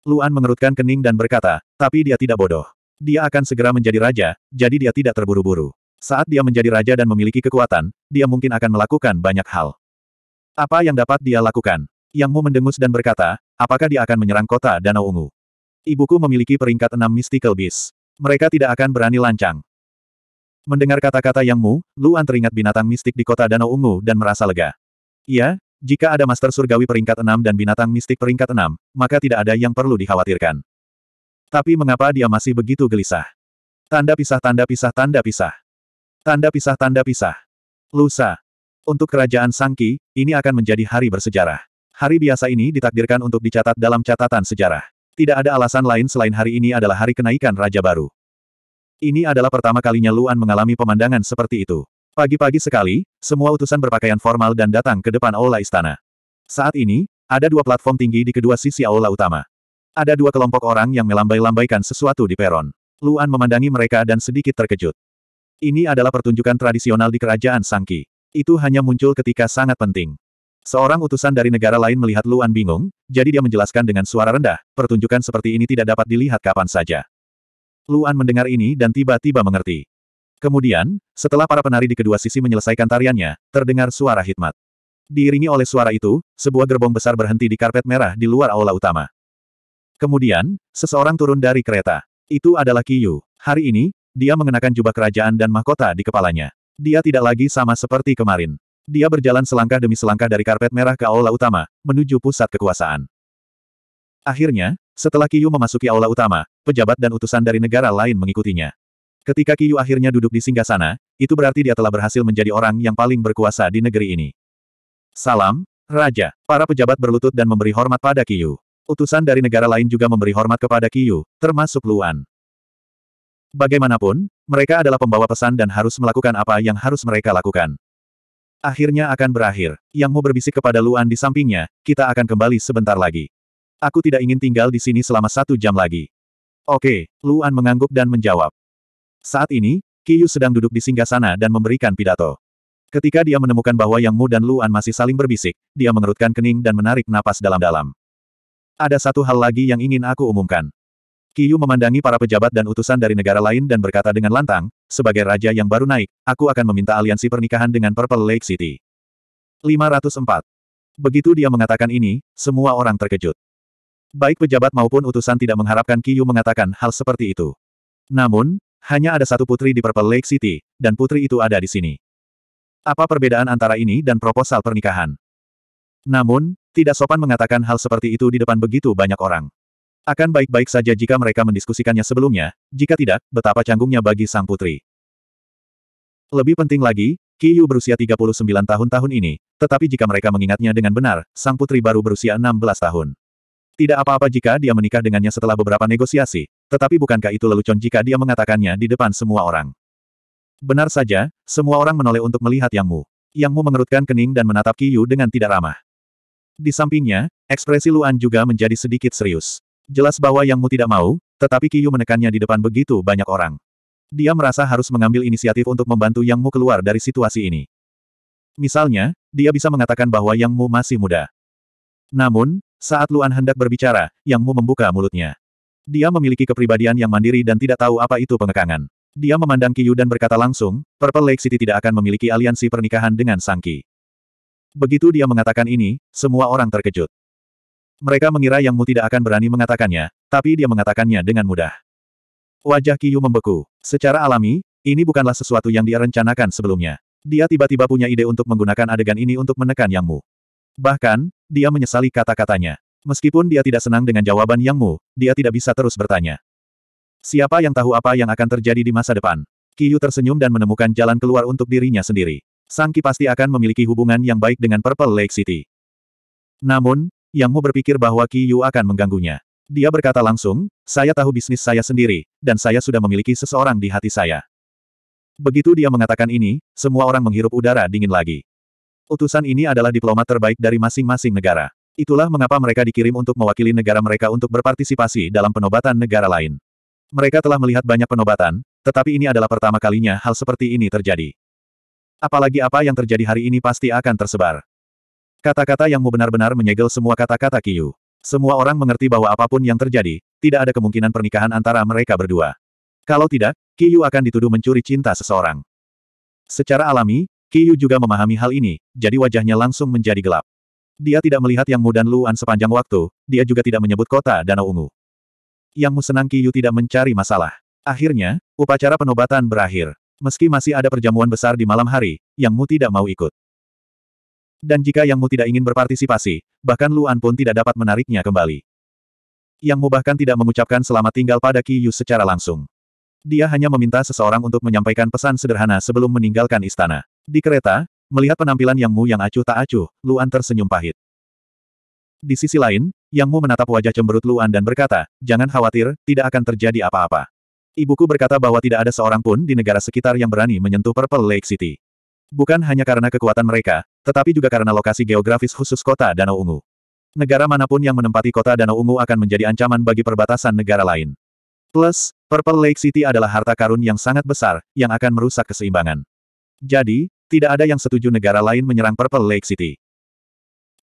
Luan mengerutkan kening dan berkata, tapi dia tidak bodoh. Dia akan segera menjadi raja, jadi dia tidak terburu-buru. Saat dia menjadi raja dan memiliki kekuatan, dia mungkin akan melakukan banyak hal. Apa yang dapat dia lakukan? Yang Mu mendengus dan berkata, apakah dia akan menyerang kota Danau Ungu? Ibuku memiliki peringkat enam mystical beast. Mereka tidak akan berani lancang. Mendengar kata-kata Yang Mu, Luan teringat binatang mistik di kota Danau Ungu dan merasa lega. Iya, jika ada Master Surgawi peringkat 6 dan binatang mistik peringkat 6, maka tidak ada yang perlu dikhawatirkan. Tapi mengapa dia masih begitu gelisah? Tanda pisah tanda pisah tanda pisah. Tanda pisah tanda pisah. Lusa. Untuk kerajaan Sangki, ini akan menjadi hari bersejarah. Hari biasa ini ditakdirkan untuk dicatat dalam catatan sejarah. Tidak ada alasan lain selain hari ini adalah hari kenaikan Raja Baru. Ini adalah pertama kalinya Luan mengalami pemandangan seperti itu. Pagi-pagi sekali, semua utusan berpakaian formal dan datang ke depan aula istana. Saat ini, ada dua platform tinggi di kedua sisi aula utama. Ada dua kelompok orang yang melambai-lambaikan sesuatu di peron. Luan memandangi mereka dan sedikit terkejut. Ini adalah pertunjukan tradisional di kerajaan Sangki. Itu hanya muncul ketika sangat penting. Seorang utusan dari negara lain melihat Luan bingung, jadi dia menjelaskan dengan suara rendah, pertunjukan seperti ini tidak dapat dilihat kapan saja. Luan mendengar ini dan tiba-tiba mengerti. Kemudian, setelah para penari di kedua sisi menyelesaikan tariannya, terdengar suara hikmat. Diiringi oleh suara itu, sebuah gerbong besar berhenti di karpet merah di luar aula utama. Kemudian, seseorang turun dari kereta. Itu adalah Kiyu. Hari ini, dia mengenakan jubah kerajaan dan mahkota di kepalanya. Dia tidak lagi sama seperti kemarin. Dia berjalan selangkah demi selangkah dari karpet merah ke aula utama, menuju pusat kekuasaan. Akhirnya, setelah Kiyu memasuki aula utama, pejabat dan utusan dari negara lain mengikutinya. Ketika Kiyu akhirnya duduk di singgah sana, itu berarti dia telah berhasil menjadi orang yang paling berkuasa di negeri ini. Salam, Raja. Para pejabat berlutut dan memberi hormat pada Kiyu. Utusan dari negara lain juga memberi hormat kepada Kiyu, termasuk Luan. Bagaimanapun, mereka adalah pembawa pesan dan harus melakukan apa yang harus mereka lakukan. Akhirnya akan berakhir. Yang mau berbisik kepada Luan di sampingnya, kita akan kembali sebentar lagi. Aku tidak ingin tinggal di sini selama satu jam lagi. Oke, Luan mengangguk dan menjawab. Saat ini, Kiyu sedang duduk di singgah sana dan memberikan pidato. Ketika dia menemukan bahwa Yang Mu dan Luan masih saling berbisik, dia mengerutkan kening dan menarik napas dalam-dalam. Ada satu hal lagi yang ingin aku umumkan. Kiyu memandangi para pejabat dan utusan dari negara lain dan berkata dengan lantang, sebagai raja yang baru naik, aku akan meminta aliansi pernikahan dengan Purple Lake City. 504. Begitu dia mengatakan ini, semua orang terkejut. Baik pejabat maupun utusan tidak mengharapkan Kiyu mengatakan hal seperti itu. Namun, hanya ada satu putri di Purple Lake City, dan putri itu ada di sini. Apa perbedaan antara ini dan proposal pernikahan? Namun, tidak sopan mengatakan hal seperti itu di depan begitu banyak orang. Akan baik-baik saja jika mereka mendiskusikannya sebelumnya, jika tidak, betapa canggungnya bagi sang putri. Lebih penting lagi, Kiyu berusia 39 tahun tahun ini, tetapi jika mereka mengingatnya dengan benar, sang putri baru berusia 16 tahun. Tidak apa-apa jika dia menikah dengannya setelah beberapa negosiasi, tetapi bukankah itu lelucon jika dia mengatakannya di depan semua orang? Benar saja, semua orang menoleh untuk melihat Yang Mu. Yang Mu mengerutkan kening dan menatap Yu dengan tidak ramah. Di sampingnya, ekspresi Luan juga menjadi sedikit serius. Jelas bahwa Yang Mu tidak mau, tetapi Yu menekannya di depan begitu banyak orang. Dia merasa harus mengambil inisiatif untuk membantu Yang Mu keluar dari situasi ini. Misalnya, dia bisa mengatakan bahwa Yang Mu masih muda. Namun, saat Luan hendak berbicara, Yang Mu membuka mulutnya. Dia memiliki kepribadian yang mandiri dan tidak tahu apa itu pengekangan. Dia memandang Yu dan berkata langsung, Purple Lake City tidak akan memiliki aliansi pernikahan dengan Sangki. Begitu dia mengatakan ini, semua orang terkejut. Mereka mengira Yang Mu tidak akan berani mengatakannya, tapi dia mengatakannya dengan mudah. Wajah Yu membeku. Secara alami, ini bukanlah sesuatu yang dia rencanakan sebelumnya. Dia tiba-tiba punya ide untuk menggunakan adegan ini untuk menekan Yang Mu. Bahkan, dia menyesali kata-katanya. Meskipun dia tidak senang dengan jawaban Yang Mu, dia tidak bisa terus bertanya. Siapa yang tahu apa yang akan terjadi di masa depan? Kiyu tersenyum dan menemukan jalan keluar untuk dirinya sendiri. Sang Ki pasti akan memiliki hubungan yang baik dengan Purple Lake City. Namun, Yang Mu berpikir bahwa Kiyu akan mengganggunya. Dia berkata langsung, saya tahu bisnis saya sendiri, dan saya sudah memiliki seseorang di hati saya. Begitu dia mengatakan ini, semua orang menghirup udara dingin lagi. Utusan ini adalah diplomat terbaik dari masing-masing negara. Itulah mengapa mereka dikirim untuk mewakili negara mereka untuk berpartisipasi dalam penobatan negara lain. Mereka telah melihat banyak penobatan, tetapi ini adalah pertama kalinya hal seperti ini terjadi. Apalagi apa yang terjadi hari ini pasti akan tersebar. Kata-kata yang mu benar-benar menyegel semua kata-kata Kiyu. Semua orang mengerti bahwa apapun yang terjadi, tidak ada kemungkinan pernikahan antara mereka berdua. Kalau tidak, Kiyu akan dituduh mencuri cinta seseorang. Secara alami, Kiyu juga memahami hal ini, jadi wajahnya langsung menjadi gelap. Dia tidak melihat Yang Mu dan Luan sepanjang waktu, dia juga tidak menyebut kota Danau Ungu. Yang Mu senang Yu tidak mencari masalah. Akhirnya, upacara penobatan berakhir. Meski masih ada perjamuan besar di malam hari, Yang Mu tidak mau ikut. Dan jika Yang Mu tidak ingin berpartisipasi, bahkan Luan pun tidak dapat menariknya kembali. Yang Mu bahkan tidak mengucapkan selamat tinggal pada Yu secara langsung. Dia hanya meminta seseorang untuk menyampaikan pesan sederhana sebelum meninggalkan istana. Di kereta, Melihat penampilan Yang Mu yang acuh tak acuh, Luan tersenyum pahit. Di sisi lain, Yang Mu menatap wajah cemberut Luan dan berkata, jangan khawatir, tidak akan terjadi apa-apa. Ibuku berkata bahwa tidak ada seorang pun di negara sekitar yang berani menyentuh Purple Lake City. Bukan hanya karena kekuatan mereka, tetapi juga karena lokasi geografis khusus kota Danau Ungu. Negara manapun yang menempati kota Danau Ungu akan menjadi ancaman bagi perbatasan negara lain. Plus, Purple Lake City adalah harta karun yang sangat besar, yang akan merusak keseimbangan. Jadi, tidak ada yang setuju negara lain menyerang Purple Lake City.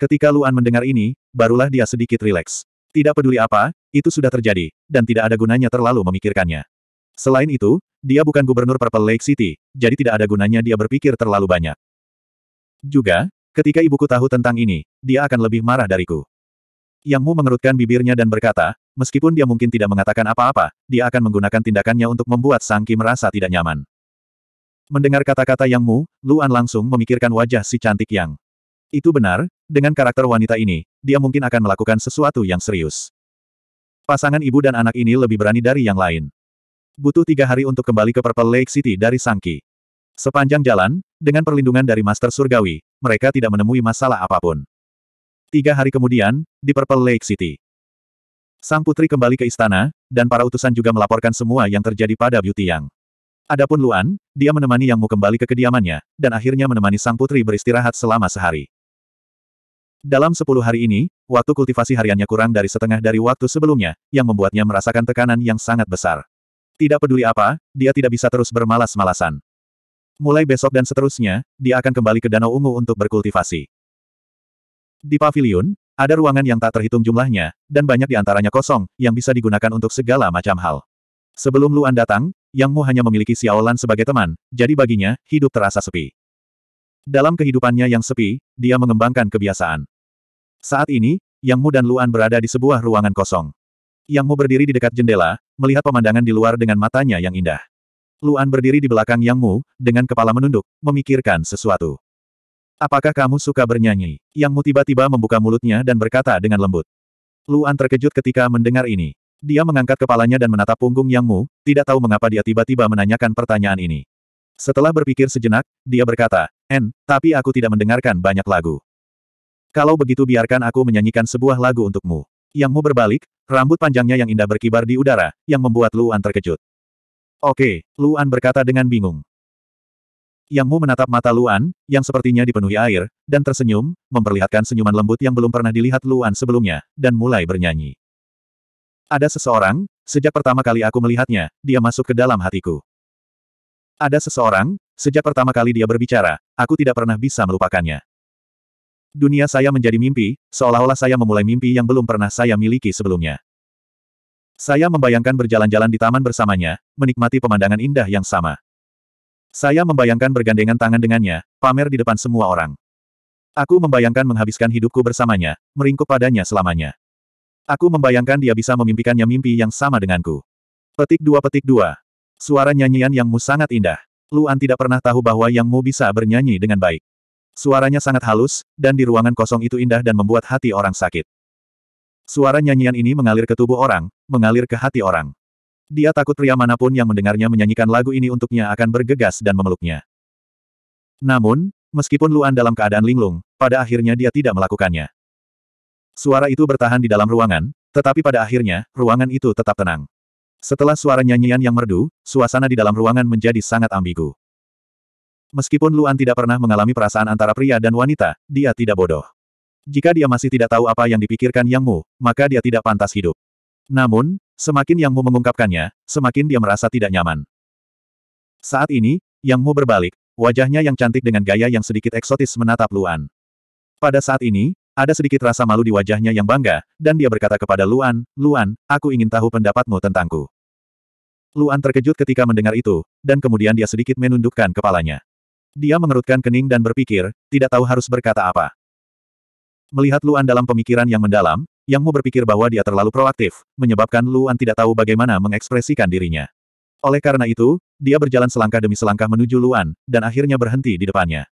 Ketika Luan mendengar ini, barulah dia sedikit rileks. Tidak peduli apa, itu sudah terjadi, dan tidak ada gunanya terlalu memikirkannya. Selain itu, dia bukan gubernur Purple Lake City, jadi tidak ada gunanya dia berpikir terlalu banyak. Juga, ketika ibuku tahu tentang ini, dia akan lebih marah dariku. Yang Mu mengerutkan bibirnya dan berkata, meskipun dia mungkin tidak mengatakan apa-apa, dia akan menggunakan tindakannya untuk membuat Sang Ki merasa tidak nyaman. Mendengar kata-kata Yang Mu, Luan langsung memikirkan wajah si cantik Yang. Itu benar, dengan karakter wanita ini, dia mungkin akan melakukan sesuatu yang serius. Pasangan ibu dan anak ini lebih berani dari yang lain. Butuh tiga hari untuk kembali ke Purple Lake City dari Sangki. Sepanjang jalan, dengan perlindungan dari Master Surgawi, mereka tidak menemui masalah apapun. Tiga hari kemudian, di Purple Lake City. Sang putri kembali ke istana, dan para utusan juga melaporkan semua yang terjadi pada Beauty Yang. Adapun Luan, dia menemani Yang Mu kembali ke kediamannya, dan akhirnya menemani sang putri beristirahat selama sehari. Dalam sepuluh hari ini, waktu kultivasi hariannya kurang dari setengah dari waktu sebelumnya, yang membuatnya merasakan tekanan yang sangat besar. Tidak peduli apa, dia tidak bisa terus bermalas-malasan. Mulai besok dan seterusnya, dia akan kembali ke Danau Ungu untuk berkultivasi. Di pavilion, ada ruangan yang tak terhitung jumlahnya, dan banyak di antaranya kosong, yang bisa digunakan untuk segala macam hal. Sebelum Luan datang, yang Mu hanya memiliki Xiaolan sebagai teman, jadi baginya, hidup terasa sepi. Dalam kehidupannya yang sepi, dia mengembangkan kebiasaan. Saat ini, Yang Mu dan Luan berada di sebuah ruangan kosong. Yang Mu berdiri di dekat jendela, melihat pemandangan di luar dengan matanya yang indah. Luan berdiri di belakang Yang Mu, dengan kepala menunduk, memikirkan sesuatu. Apakah kamu suka bernyanyi? Yang Mu tiba-tiba membuka mulutnya dan berkata dengan lembut. Luan terkejut ketika mendengar ini. Dia mengangkat kepalanya dan menatap punggung Yang Mu, tidak tahu mengapa dia tiba-tiba menanyakan pertanyaan ini. Setelah berpikir sejenak, dia berkata, En, tapi aku tidak mendengarkan banyak lagu. Kalau begitu biarkan aku menyanyikan sebuah lagu untukmu. Yang Mu berbalik, rambut panjangnya yang indah berkibar di udara, yang membuat Luan terkejut. Oke, Luan berkata dengan bingung. Yang Mu menatap mata Luan, yang sepertinya dipenuhi air, dan tersenyum, memperlihatkan senyuman lembut yang belum pernah dilihat Luan sebelumnya, dan mulai bernyanyi. Ada seseorang, sejak pertama kali aku melihatnya, dia masuk ke dalam hatiku. Ada seseorang, sejak pertama kali dia berbicara, aku tidak pernah bisa melupakannya. Dunia saya menjadi mimpi, seolah-olah saya memulai mimpi yang belum pernah saya miliki sebelumnya. Saya membayangkan berjalan-jalan di taman bersamanya, menikmati pemandangan indah yang sama. Saya membayangkan bergandengan tangan dengannya, pamer di depan semua orang. Aku membayangkan menghabiskan hidupku bersamanya, meringkuk padanya selamanya. Aku membayangkan dia bisa memimpikannya mimpi yang sama denganku. Petik dua petik dua. Suara nyanyian yang Mu sangat indah. Luan tidak pernah tahu bahwa Yang Mu bisa bernyanyi dengan baik. Suaranya sangat halus, dan di ruangan kosong itu indah dan membuat hati orang sakit. Suara nyanyian ini mengalir ke tubuh orang, mengalir ke hati orang. Dia takut pria manapun yang mendengarnya menyanyikan lagu ini untuknya akan bergegas dan memeluknya. Namun, meskipun Luan dalam keadaan linglung, pada akhirnya dia tidak melakukannya. Suara itu bertahan di dalam ruangan, tetapi pada akhirnya, ruangan itu tetap tenang. Setelah suara nyanyian yang merdu, suasana di dalam ruangan menjadi sangat ambigu. Meskipun Luan tidak pernah mengalami perasaan antara pria dan wanita, dia tidak bodoh. Jika dia masih tidak tahu apa yang dipikirkan Yang Mu, maka dia tidak pantas hidup. Namun, semakin Yang Mu mengungkapkannya, semakin dia merasa tidak nyaman. Saat ini, Yang Mu berbalik, wajahnya yang cantik dengan gaya yang sedikit eksotis menatap Luan. Pada saat ini, ada sedikit rasa malu di wajahnya yang bangga, dan dia berkata kepada Luan, Luan, aku ingin tahu pendapatmu tentangku. Luan terkejut ketika mendengar itu, dan kemudian dia sedikit menundukkan kepalanya. Dia mengerutkan kening dan berpikir, tidak tahu harus berkata apa. Melihat Luan dalam pemikiran yang mendalam, Yang mau berpikir bahwa dia terlalu proaktif, menyebabkan Luan tidak tahu bagaimana mengekspresikan dirinya. Oleh karena itu, dia berjalan selangkah demi selangkah menuju Luan, dan akhirnya berhenti di depannya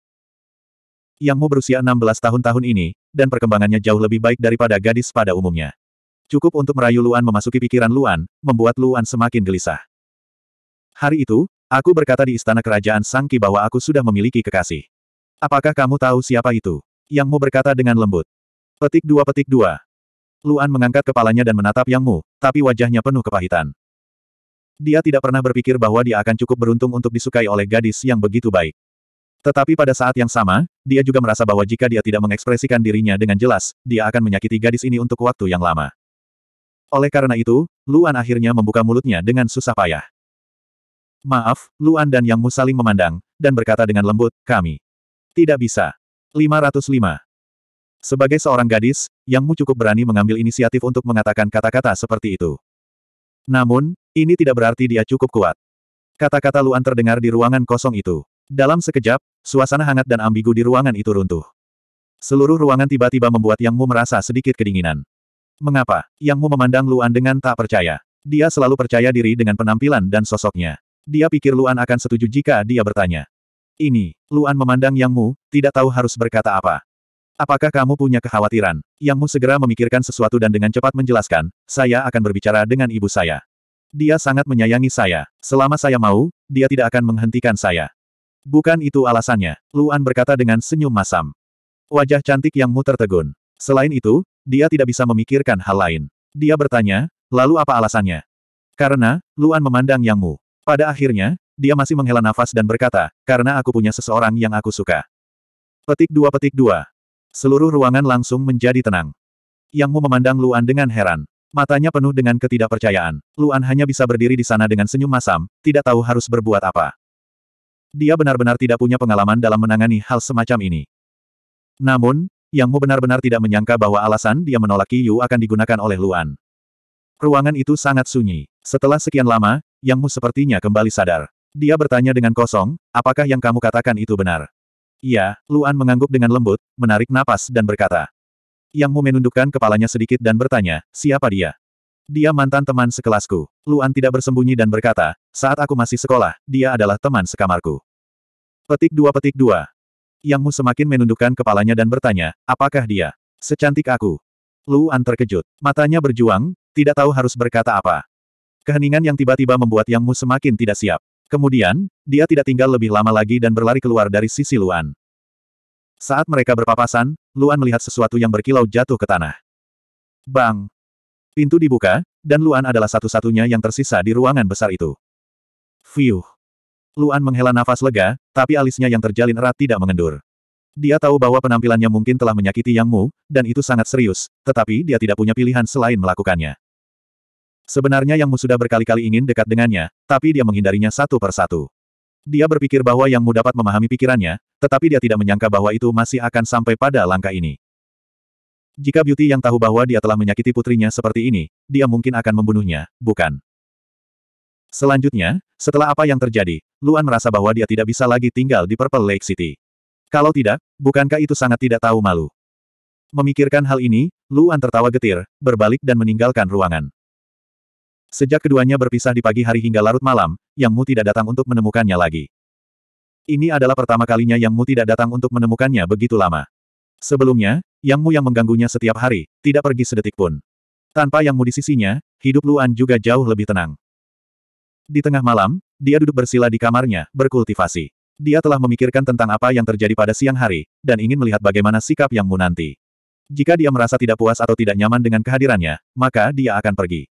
yang mau berusia 16 tahun tahun ini, dan perkembangannya jauh lebih baik daripada gadis pada umumnya. Cukup untuk merayu Luan memasuki pikiran Luan, membuat Luan semakin gelisah. Hari itu, aku berkata di istana kerajaan Sangki bahwa aku sudah memiliki kekasih. Apakah kamu tahu siapa itu? Yang mau berkata dengan lembut. Petik dua petik dua. Luan mengangkat kepalanya dan menatap Yang Mu, tapi wajahnya penuh kepahitan. Dia tidak pernah berpikir bahwa dia akan cukup beruntung untuk disukai oleh gadis yang begitu baik. Tetapi pada saat yang sama, dia juga merasa bahwa jika dia tidak mengekspresikan dirinya dengan jelas, dia akan menyakiti gadis ini untuk waktu yang lama. Oleh karena itu, Luan akhirnya membuka mulutnya dengan susah payah. Maaf, Luan dan Yang Mu saling memandang, dan berkata dengan lembut, kami. Tidak bisa. 505. Sebagai seorang gadis, Yang Mu cukup berani mengambil inisiatif untuk mengatakan kata-kata seperti itu. Namun, ini tidak berarti dia cukup kuat. Kata-kata Luan terdengar di ruangan kosong itu. Dalam sekejap, suasana hangat dan ambigu di ruangan itu runtuh. Seluruh ruangan tiba-tiba membuat Yang Mu merasa sedikit kedinginan. Mengapa? Yang Mu memandang Luan dengan tak percaya. Dia selalu percaya diri dengan penampilan dan sosoknya. Dia pikir Luan akan setuju jika dia bertanya. Ini, Luan memandang Yang Mu, tidak tahu harus berkata apa. Apakah kamu punya kekhawatiran? Yang Mu segera memikirkan sesuatu dan dengan cepat menjelaskan, saya akan berbicara dengan ibu saya. Dia sangat menyayangi saya. Selama saya mau, dia tidak akan menghentikan saya. Bukan itu alasannya, Luan berkata dengan senyum masam. Wajah cantik yang muter tegun. Selain itu, dia tidak bisa memikirkan hal lain. Dia bertanya, lalu apa alasannya? Karena, Luan memandang Yang Mu. Pada akhirnya, dia masih menghela nafas dan berkata, karena aku punya seseorang yang aku suka. Petik dua petik dua. Seluruh ruangan langsung menjadi tenang. Yang Mu memandang Luan dengan heran. Matanya penuh dengan ketidakpercayaan. Luan hanya bisa berdiri di sana dengan senyum masam, tidak tahu harus berbuat apa. Dia benar-benar tidak punya pengalaman dalam menangani hal semacam ini. Namun, Yang Mu benar-benar tidak menyangka bahwa alasan dia menolak Yu akan digunakan oleh Luan. Ruangan itu sangat sunyi. Setelah sekian lama, Yang Mu sepertinya kembali sadar. Dia bertanya dengan kosong, apakah yang kamu katakan itu benar? Iya, Luan mengangguk dengan lembut, menarik napas dan berkata. Yang Mu menundukkan kepalanya sedikit dan bertanya, siapa dia? Dia mantan teman sekelasku. Luan tidak bersembunyi dan berkata, saat aku masih sekolah, dia adalah teman sekamarku. Petik dua petik dua. Yang Mu semakin menundukkan kepalanya dan bertanya, apakah dia secantik aku? Luan terkejut. Matanya berjuang, tidak tahu harus berkata apa. Keheningan yang tiba-tiba membuat Yang Mu semakin tidak siap. Kemudian, dia tidak tinggal lebih lama lagi dan berlari keluar dari sisi Luan. Saat mereka berpapasan, Luan melihat sesuatu yang berkilau jatuh ke tanah. Bang! Pintu dibuka, dan Luan adalah satu-satunya yang tersisa di ruangan besar itu. Fiuh. Luan menghela nafas lega, tapi alisnya yang terjalin erat tidak mengendur. Dia tahu bahwa penampilannya mungkin telah menyakiti Yang Mu, dan itu sangat serius, tetapi dia tidak punya pilihan selain melakukannya. Sebenarnya Yang Mu sudah berkali-kali ingin dekat dengannya, tapi dia menghindarinya satu per satu. Dia berpikir bahwa Yang Mu dapat memahami pikirannya, tetapi dia tidak menyangka bahwa itu masih akan sampai pada langkah ini. Jika Beauty yang tahu bahwa dia telah menyakiti putrinya seperti ini, dia mungkin akan membunuhnya, bukan? Selanjutnya, setelah apa yang terjadi, Luan merasa bahwa dia tidak bisa lagi tinggal di Purple Lake City. Kalau tidak, bukankah itu sangat tidak tahu malu? Memikirkan hal ini, Luan tertawa getir, berbalik dan meninggalkan ruangan. Sejak keduanya berpisah di pagi hari hingga larut malam, Yang Mu tidak datang untuk menemukannya lagi. Ini adalah pertama kalinya Yang Mu tidak datang untuk menemukannya begitu lama. Sebelumnya, yang yang mengganggunya setiap hari, tidak pergi sedetik pun. Tanpa Yang Mu di sisinya, hidup Luan juga jauh lebih tenang. Di tengah malam, dia duduk bersila di kamarnya, berkultivasi. Dia telah memikirkan tentang apa yang terjadi pada siang hari, dan ingin melihat bagaimana sikap Yangmu nanti. Jika dia merasa tidak puas atau tidak nyaman dengan kehadirannya, maka dia akan pergi.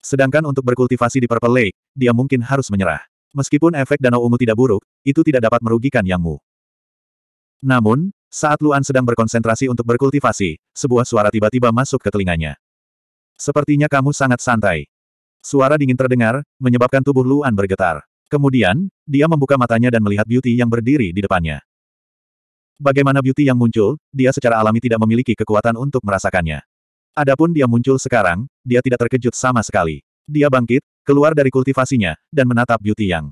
Sedangkan untuk berkultivasi di Purple Lake, dia mungkin harus menyerah. Meskipun efek danau ungu tidak buruk, itu tidak dapat merugikan Yangmu. Namun, saat Luan sedang berkonsentrasi untuk berkultivasi, sebuah suara tiba-tiba masuk ke telinganya. Sepertinya kamu sangat santai. Suara dingin terdengar, menyebabkan tubuh Luan bergetar. Kemudian, dia membuka matanya dan melihat Beauty yang berdiri di depannya. Bagaimana Beauty yang muncul, dia secara alami tidak memiliki kekuatan untuk merasakannya. Adapun dia muncul sekarang, dia tidak terkejut sama sekali. Dia bangkit, keluar dari kultivasinya, dan menatap Beauty yang.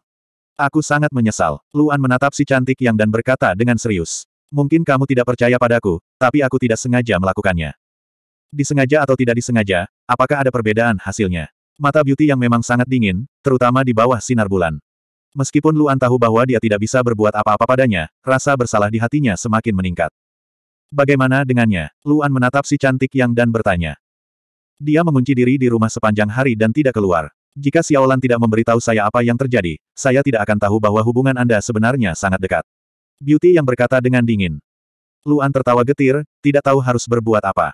Aku sangat menyesal. Luan menatap si cantik yang dan berkata dengan serius. Mungkin kamu tidak percaya padaku, tapi aku tidak sengaja melakukannya. Disengaja atau tidak disengaja, apakah ada perbedaan hasilnya? Mata Beauty yang memang sangat dingin, terutama di bawah sinar bulan. Meskipun Luan tahu bahwa dia tidak bisa berbuat apa-apa padanya, rasa bersalah di hatinya semakin meningkat. Bagaimana dengannya? Luan menatap si cantik yang dan bertanya. Dia mengunci diri di rumah sepanjang hari dan tidak keluar. Jika Xiaolan tidak memberitahu saya apa yang terjadi, saya tidak akan tahu bahwa hubungan Anda sebenarnya sangat dekat. Beauty yang berkata dengan dingin. Luan tertawa getir, tidak tahu harus berbuat apa.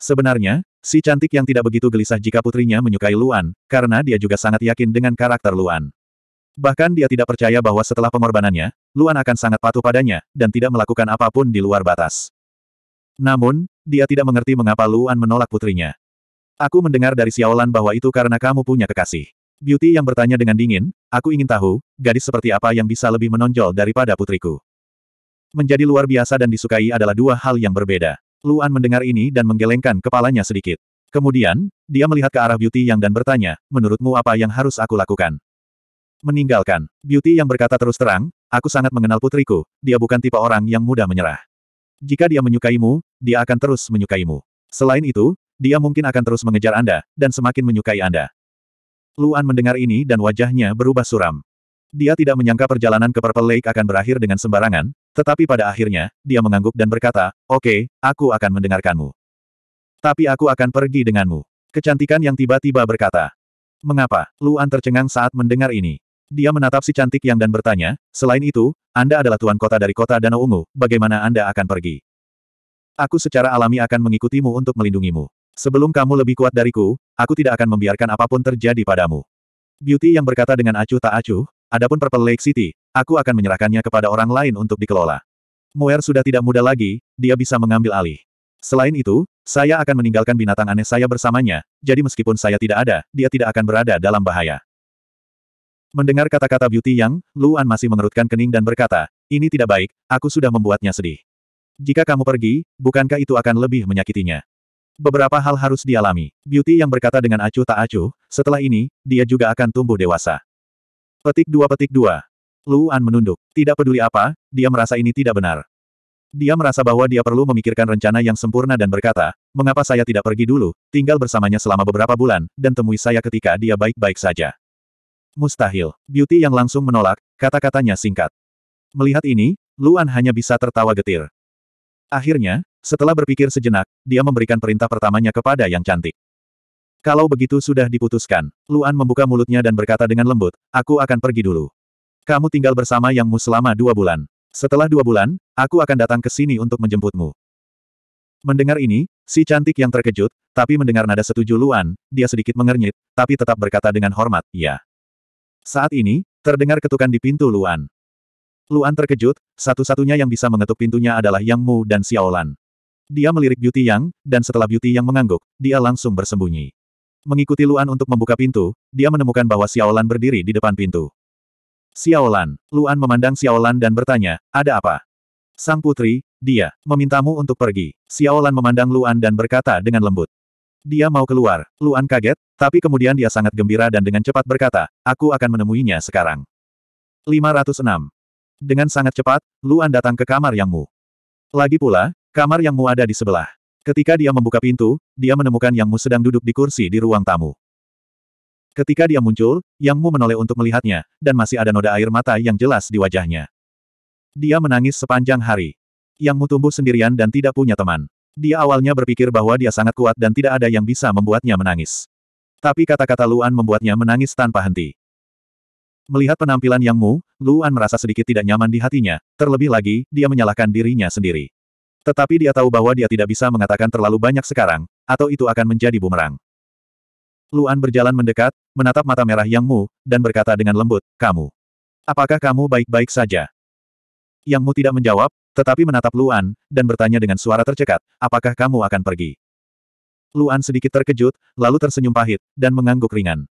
Sebenarnya, si cantik yang tidak begitu gelisah jika putrinya menyukai Luan, karena dia juga sangat yakin dengan karakter Luan. Bahkan dia tidak percaya bahwa setelah pengorbanannya, Luan akan sangat patuh padanya, dan tidak melakukan apapun di luar batas. Namun, dia tidak mengerti mengapa Luan menolak putrinya. Aku mendengar dari Xiaolan bahwa itu karena kamu punya kekasih. Beauty yang bertanya dengan dingin, aku ingin tahu, gadis seperti apa yang bisa lebih menonjol daripada putriku. Menjadi luar biasa dan disukai adalah dua hal yang berbeda. Luan mendengar ini dan menggelengkan kepalanya sedikit. Kemudian, dia melihat ke arah Beauty yang dan bertanya, menurutmu apa yang harus aku lakukan? Meninggalkan. Beauty yang berkata terus terang, aku sangat mengenal putriku, dia bukan tipe orang yang mudah menyerah. Jika dia menyukaimu, dia akan terus menyukaimu. Selain itu, dia mungkin akan terus mengejar Anda, dan semakin menyukai Anda. Luan mendengar ini dan wajahnya berubah suram. Dia tidak menyangka perjalanan ke Purple Lake akan berakhir dengan sembarangan, tetapi pada akhirnya, dia mengangguk dan berkata, Oke, okay, aku akan mendengarkanmu. Tapi aku akan pergi denganmu. Kecantikan yang tiba-tiba berkata. Mengapa? Luan tercengang saat mendengar ini. Dia menatap si cantik yang dan bertanya, selain itu, Anda adalah tuan kota dari kota Danau Ungu, bagaimana Anda akan pergi? Aku secara alami akan mengikutimu untuk melindungimu. Sebelum kamu lebih kuat dariku, aku tidak akan membiarkan apapun terjadi padamu. Beauty yang berkata dengan acuh tak acuh, adapun Purple Lake City, aku akan menyerahkannya kepada orang lain untuk dikelola. Muer sudah tidak muda lagi, dia bisa mengambil alih. Selain itu, saya akan meninggalkan binatang aneh saya bersamanya, jadi meskipun saya tidak ada, dia tidak akan berada dalam bahaya. Mendengar kata-kata Beauty Yang, Luan masih mengerutkan kening dan berkata, ini tidak baik, aku sudah membuatnya sedih. Jika kamu pergi, bukankah itu akan lebih menyakitinya? Beberapa hal harus dialami. Beauty yang berkata dengan acuh tak acuh, setelah ini, dia juga akan tumbuh dewasa. Petik dua petik dua. Luan menunduk. Tidak peduli apa, dia merasa ini tidak benar. Dia merasa bahwa dia perlu memikirkan rencana yang sempurna dan berkata, mengapa saya tidak pergi dulu, tinggal bersamanya selama beberapa bulan, dan temui saya ketika dia baik-baik saja. Mustahil. Beauty yang langsung menolak, kata-katanya singkat. Melihat ini, Luan hanya bisa tertawa getir. Akhirnya, setelah berpikir sejenak, dia memberikan perintah pertamanya kepada yang cantik. Kalau begitu sudah diputuskan, Luan membuka mulutnya dan berkata dengan lembut, aku akan pergi dulu. Kamu tinggal bersama Yangmu selama dua bulan. Setelah dua bulan, aku akan datang ke sini untuk menjemputmu. Mendengar ini, si cantik yang terkejut, tapi mendengar nada setuju Luan, dia sedikit mengernyit, tapi tetap berkata dengan hormat, ya. Saat ini, terdengar ketukan di pintu Luan. Luan terkejut, satu-satunya yang bisa mengetuk pintunya adalah Yang Mu dan Xiaolan. Dia melirik Beauty Yang, dan setelah Beauty Yang mengangguk, dia langsung bersembunyi. Mengikuti Luan untuk membuka pintu, dia menemukan bahwa Xiaolan berdiri di depan pintu. Xiaolan, Luan memandang Xiaolan dan bertanya, ada apa? Sang putri, dia, memintamu untuk pergi. Xiaolan memandang Luan dan berkata dengan lembut. Dia mau keluar. Luan kaget, tapi kemudian dia sangat gembira dan dengan cepat berkata, aku akan menemuinya sekarang. 506. Dengan sangat cepat, Luan datang ke kamar Yang Mu. Lagi pula, Kamar Yang Mu ada di sebelah. Ketika dia membuka pintu, dia menemukan Yang Mu sedang duduk di kursi di ruang tamu. Ketika dia muncul, Yang Mu menoleh untuk melihatnya, dan masih ada noda air mata yang jelas di wajahnya. Dia menangis sepanjang hari. Yang Mu tumbuh sendirian dan tidak punya teman. Dia awalnya berpikir bahwa dia sangat kuat dan tidak ada yang bisa membuatnya menangis. Tapi kata-kata Luan membuatnya menangis tanpa henti. Melihat penampilan Yang Mu, Luan merasa sedikit tidak nyaman di hatinya, terlebih lagi, dia menyalahkan dirinya sendiri. Tetapi dia tahu bahwa dia tidak bisa mengatakan terlalu banyak sekarang, atau itu akan menjadi bumerang. Luan berjalan mendekat, menatap mata merah Yang Mu, dan berkata dengan lembut, Kamu. Apakah kamu baik-baik saja? Yang Mu tidak menjawab, tetapi menatap Luan, dan bertanya dengan suara tercekat, Apakah kamu akan pergi? Luan sedikit terkejut, lalu tersenyum pahit, dan mengangguk ringan.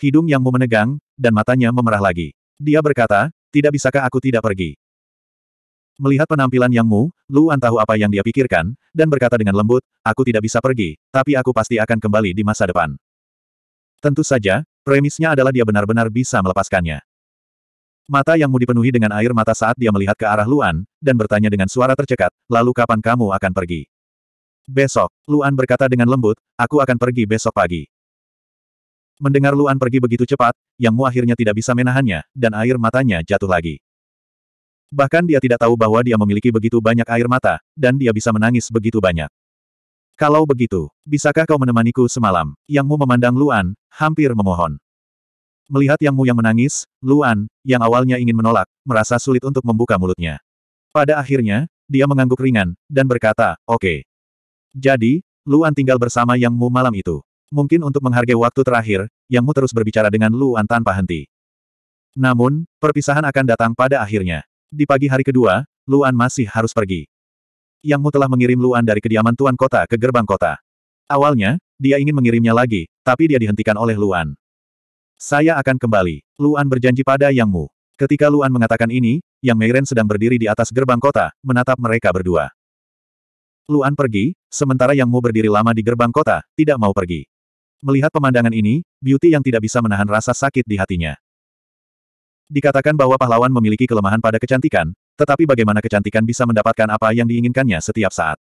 Hidung Yang Mu menegang, dan matanya memerah lagi. Dia berkata, Tidak bisakah aku tidak pergi? Melihat penampilan Yang Mu, Luan tahu apa yang dia pikirkan, dan berkata dengan lembut, aku tidak bisa pergi, tapi aku pasti akan kembali di masa depan. Tentu saja, premisnya adalah dia benar-benar bisa melepaskannya. Mata Yang Mu dipenuhi dengan air mata saat dia melihat ke arah Luan, dan bertanya dengan suara tercekat, lalu kapan kamu akan pergi? Besok, Luan berkata dengan lembut, aku akan pergi besok pagi. Mendengar Luan pergi begitu cepat, Yang Mu akhirnya tidak bisa menahannya, dan air matanya jatuh lagi. Bahkan dia tidak tahu bahwa dia memiliki begitu banyak air mata, dan dia bisa menangis begitu banyak. Kalau begitu, bisakah kau menemaniku semalam? Yang Mu memandang Luan, hampir memohon. Melihat Yang Mu yang menangis, Luan, yang awalnya ingin menolak, merasa sulit untuk membuka mulutnya. Pada akhirnya, dia mengangguk ringan, dan berkata, oke. Okay. Jadi, Luan tinggal bersama Yang Mu malam itu. Mungkin untuk menghargai waktu terakhir, Yang Mu terus berbicara dengan Luan tanpa henti. Namun, perpisahan akan datang pada akhirnya. Di pagi hari kedua, Luan masih harus pergi. Yang Mu telah mengirim Luan dari kediaman Tuan Kota ke gerbang kota. Awalnya, dia ingin mengirimnya lagi, tapi dia dihentikan oleh Luan. Saya akan kembali. Luan berjanji pada Yang Mu. Ketika Luan mengatakan ini, Yang Meiren sedang berdiri di atas gerbang kota, menatap mereka berdua. Luan pergi, sementara Yang Mu berdiri lama di gerbang kota, tidak mau pergi. Melihat pemandangan ini, Beauty yang tidak bisa menahan rasa sakit di hatinya. Dikatakan bahwa pahlawan memiliki kelemahan pada kecantikan, tetapi bagaimana kecantikan bisa mendapatkan apa yang diinginkannya setiap saat.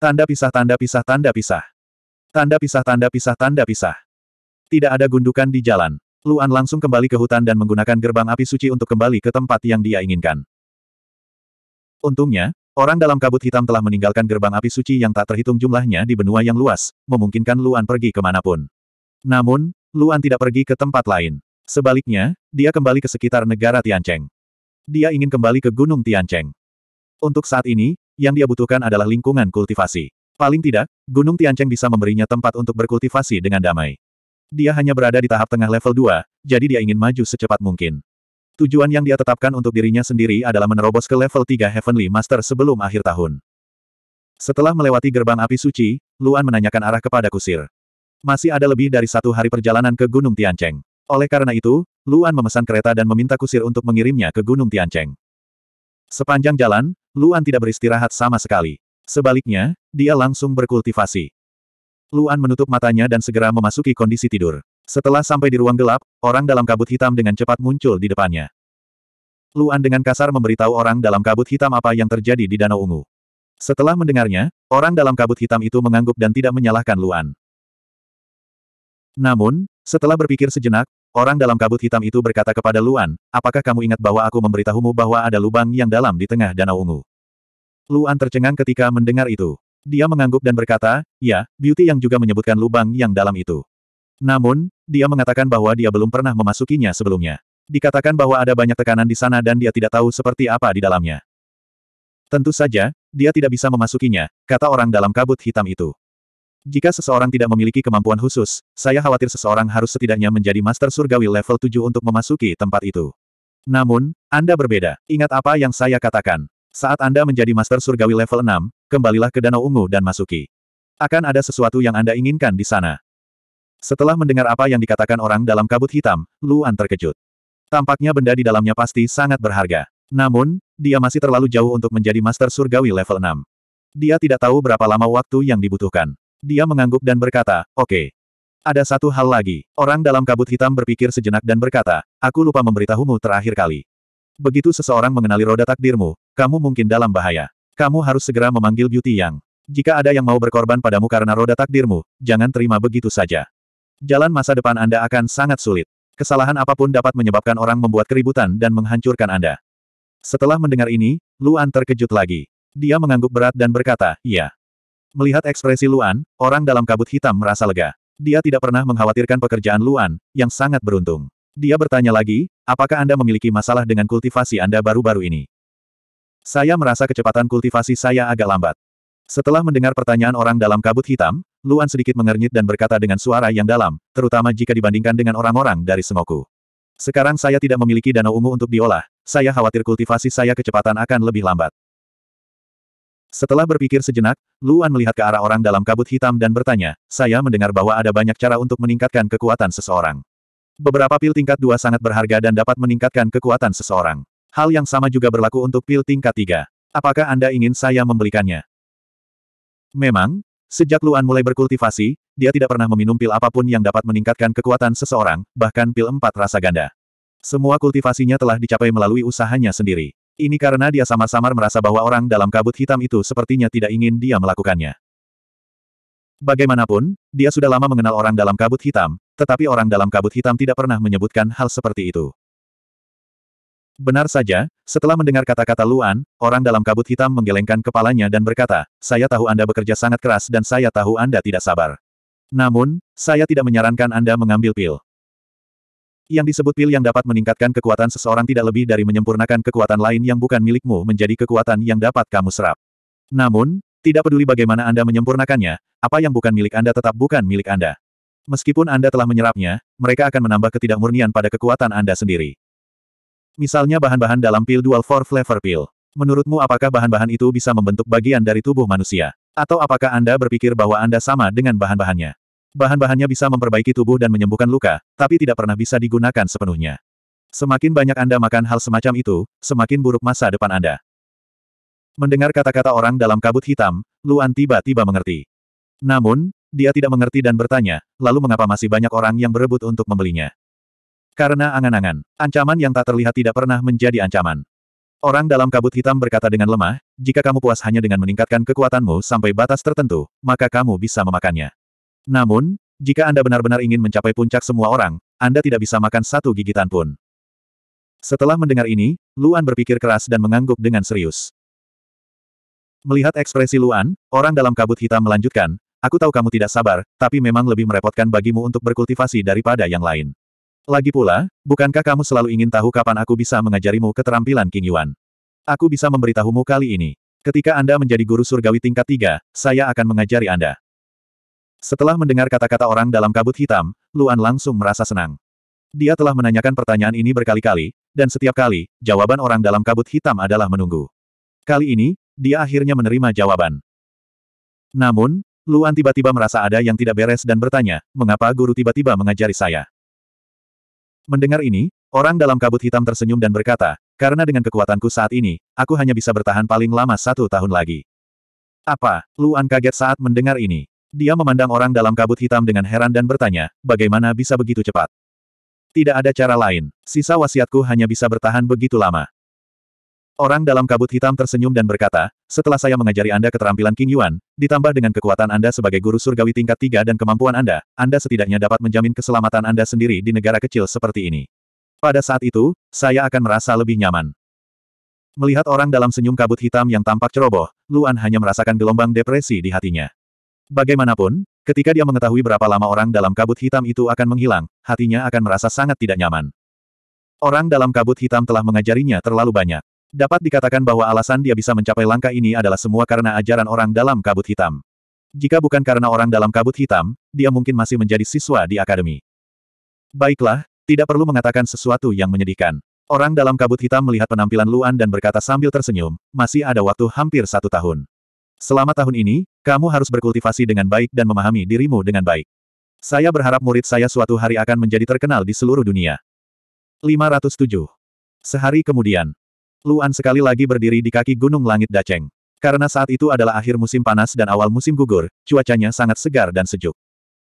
Tanda pisah tanda pisah tanda pisah. Tanda pisah tanda pisah tanda pisah. Tidak ada gundukan di jalan. Luan langsung kembali ke hutan dan menggunakan gerbang api suci untuk kembali ke tempat yang dia inginkan. Untungnya, orang dalam kabut hitam telah meninggalkan gerbang api suci yang tak terhitung jumlahnya di benua yang luas, memungkinkan Luan pergi kemanapun. Namun, Luan tidak pergi ke tempat lain. Sebaliknya, dia kembali ke sekitar negara Tiancheng. Dia ingin kembali ke Gunung Tiancheng. Untuk saat ini, yang dia butuhkan adalah lingkungan kultivasi. Paling tidak, Gunung Tiancheng bisa memberinya tempat untuk berkultivasi dengan damai. Dia hanya berada di tahap tengah level 2, jadi dia ingin maju secepat mungkin. Tujuan yang dia tetapkan untuk dirinya sendiri adalah menerobos ke level 3 Heavenly Master sebelum akhir tahun. Setelah melewati gerbang api suci, Luan menanyakan arah kepada Kusir. Masih ada lebih dari satu hari perjalanan ke Gunung Tiancheng. Oleh karena itu, Luan memesan kereta dan meminta kusir untuk mengirimnya ke Gunung Tiancheng. Sepanjang jalan, Luan tidak beristirahat sama sekali. Sebaliknya, dia langsung berkultivasi. Luan menutup matanya dan segera memasuki kondisi tidur. Setelah sampai di ruang gelap, orang dalam kabut hitam dengan cepat muncul di depannya. Luan dengan kasar memberitahu orang dalam kabut hitam apa yang terjadi di Danau Ungu. Setelah mendengarnya, orang dalam kabut hitam itu mengangguk dan tidak menyalahkan Luan. Namun, setelah berpikir sejenak, Orang dalam kabut hitam itu berkata kepada Luan, apakah kamu ingat bahwa aku memberitahumu bahwa ada lubang yang dalam di tengah danau ungu? Luan tercengang ketika mendengar itu. Dia mengangguk dan berkata, ya, Beauty yang juga menyebutkan lubang yang dalam itu. Namun, dia mengatakan bahwa dia belum pernah memasukinya sebelumnya. Dikatakan bahwa ada banyak tekanan di sana dan dia tidak tahu seperti apa di dalamnya. Tentu saja, dia tidak bisa memasukinya, kata orang dalam kabut hitam itu. Jika seseorang tidak memiliki kemampuan khusus, saya khawatir seseorang harus setidaknya menjadi Master Surgawi level 7 untuk memasuki tempat itu. Namun, Anda berbeda. Ingat apa yang saya katakan. Saat Anda menjadi Master Surgawi level 6, kembalilah ke Danau Ungu dan masuki. Akan ada sesuatu yang Anda inginkan di sana. Setelah mendengar apa yang dikatakan orang dalam kabut hitam, Luan terkejut. Tampaknya benda di dalamnya pasti sangat berharga. Namun, dia masih terlalu jauh untuk menjadi Master Surgawi level 6. Dia tidak tahu berapa lama waktu yang dibutuhkan. Dia mengangguk dan berkata, oke. Okay. Ada satu hal lagi. Orang dalam kabut hitam berpikir sejenak dan berkata, aku lupa memberitahumu terakhir kali. Begitu seseorang mengenali roda takdirmu, kamu mungkin dalam bahaya. Kamu harus segera memanggil Beauty Yang. Jika ada yang mau berkorban padamu karena roda takdirmu, jangan terima begitu saja. Jalan masa depan Anda akan sangat sulit. Kesalahan apapun dapat menyebabkan orang membuat keributan dan menghancurkan Anda. Setelah mendengar ini, Luan terkejut lagi. Dia mengangguk berat dan berkata, iya. Melihat ekspresi Luan, orang dalam kabut hitam merasa lega. Dia tidak pernah mengkhawatirkan pekerjaan Luan, yang sangat beruntung. Dia bertanya lagi, apakah Anda memiliki masalah dengan kultivasi Anda baru-baru ini? Saya merasa kecepatan kultivasi saya agak lambat. Setelah mendengar pertanyaan orang dalam kabut hitam, Luan sedikit mengernyit dan berkata dengan suara yang dalam, terutama jika dibandingkan dengan orang-orang dari Sengoku. Sekarang saya tidak memiliki danau ungu untuk diolah, saya khawatir kultivasi saya kecepatan akan lebih lambat. Setelah berpikir sejenak, Luan melihat ke arah orang dalam kabut hitam dan bertanya, saya mendengar bahwa ada banyak cara untuk meningkatkan kekuatan seseorang. Beberapa pil tingkat dua sangat berharga dan dapat meningkatkan kekuatan seseorang. Hal yang sama juga berlaku untuk pil tingkat tiga. Apakah Anda ingin saya membelikannya? Memang, Sejak Luan mulai berkultivasi, dia tidak pernah meminum pil apapun yang dapat meningkatkan kekuatan seseorang, bahkan pil empat rasa ganda. Semua kultivasinya telah dicapai melalui usahanya sendiri. Ini karena dia samar-samar merasa bahwa orang dalam kabut hitam itu sepertinya tidak ingin dia melakukannya. Bagaimanapun, dia sudah lama mengenal orang dalam kabut hitam, tetapi orang dalam kabut hitam tidak pernah menyebutkan hal seperti itu. Benar saja, setelah mendengar kata-kata Luan, orang dalam kabut hitam menggelengkan kepalanya dan berkata, saya tahu Anda bekerja sangat keras dan saya tahu Anda tidak sabar. Namun, saya tidak menyarankan Anda mengambil pil yang disebut pil yang dapat meningkatkan kekuatan seseorang tidak lebih dari menyempurnakan kekuatan lain yang bukan milikmu menjadi kekuatan yang dapat kamu serap. Namun, tidak peduli bagaimana Anda menyempurnakannya, apa yang bukan milik Anda tetap bukan milik Anda. Meskipun Anda telah menyerapnya, mereka akan menambah ketidakmurnian pada kekuatan Anda sendiri. Misalnya bahan-bahan dalam pil Dual Four Flavor Pill. Menurutmu apakah bahan-bahan itu bisa membentuk bagian dari tubuh manusia? Atau apakah Anda berpikir bahwa Anda sama dengan bahan-bahannya? Bahan-bahannya bisa memperbaiki tubuh dan menyembuhkan luka, tapi tidak pernah bisa digunakan sepenuhnya. Semakin banyak Anda makan hal semacam itu, semakin buruk masa depan Anda. Mendengar kata-kata orang dalam kabut hitam, Luan tiba-tiba mengerti. Namun, dia tidak mengerti dan bertanya, lalu mengapa masih banyak orang yang berebut untuk membelinya? Karena angan-angan, ancaman yang tak terlihat tidak pernah menjadi ancaman. Orang dalam kabut hitam berkata dengan lemah, jika kamu puas hanya dengan meningkatkan kekuatanmu sampai batas tertentu, maka kamu bisa memakannya. Namun, jika Anda benar-benar ingin mencapai puncak semua orang, Anda tidak bisa makan satu gigitan pun. Setelah mendengar ini, Luan berpikir keras dan mengangguk dengan serius. Melihat ekspresi Luan, orang dalam kabut hitam melanjutkan, Aku tahu kamu tidak sabar, tapi memang lebih merepotkan bagimu untuk berkultivasi daripada yang lain. Lagi pula, bukankah kamu selalu ingin tahu kapan aku bisa mengajarimu keterampilan King Yuan? Aku bisa memberitahumu kali ini. Ketika Anda menjadi guru surgawi tingkat tiga, saya akan mengajari Anda. Setelah mendengar kata-kata orang dalam kabut hitam, Luan langsung merasa senang. Dia telah menanyakan pertanyaan ini berkali-kali, dan setiap kali, jawaban orang dalam kabut hitam adalah menunggu. Kali ini, dia akhirnya menerima jawaban. Namun, Luan tiba-tiba merasa ada yang tidak beres dan bertanya, mengapa guru tiba-tiba mengajari saya? Mendengar ini, orang dalam kabut hitam tersenyum dan berkata, karena dengan kekuatanku saat ini, aku hanya bisa bertahan paling lama satu tahun lagi. Apa? Luan kaget saat mendengar ini. Dia memandang orang dalam kabut hitam dengan heran dan bertanya, bagaimana bisa begitu cepat? Tidak ada cara lain, sisa wasiatku hanya bisa bertahan begitu lama. Orang dalam kabut hitam tersenyum dan berkata, setelah saya mengajari Anda keterampilan King Yuan, ditambah dengan kekuatan Anda sebagai guru surgawi tingkat tiga dan kemampuan Anda, Anda setidaknya dapat menjamin keselamatan Anda sendiri di negara kecil seperti ini. Pada saat itu, saya akan merasa lebih nyaman. Melihat orang dalam senyum kabut hitam yang tampak ceroboh, Luan hanya merasakan gelombang depresi di hatinya. Bagaimanapun, ketika dia mengetahui berapa lama orang dalam kabut hitam itu akan menghilang, hatinya akan merasa sangat tidak nyaman. Orang dalam kabut hitam telah mengajarinya terlalu banyak. Dapat dikatakan bahwa alasan dia bisa mencapai langkah ini adalah semua karena ajaran orang dalam kabut hitam. Jika bukan karena orang dalam kabut hitam, dia mungkin masih menjadi siswa di akademi. Baiklah, tidak perlu mengatakan sesuatu yang menyedihkan. Orang dalam kabut hitam melihat penampilan Luan dan berkata sambil tersenyum, masih ada waktu hampir satu tahun. Selama tahun ini, kamu harus berkultivasi dengan baik dan memahami dirimu dengan baik. Saya berharap murid saya suatu hari akan menjadi terkenal di seluruh dunia. 507. Sehari kemudian, Luan sekali lagi berdiri di kaki Gunung Langit Daceng. Karena saat itu adalah akhir musim panas dan awal musim gugur, cuacanya sangat segar dan sejuk.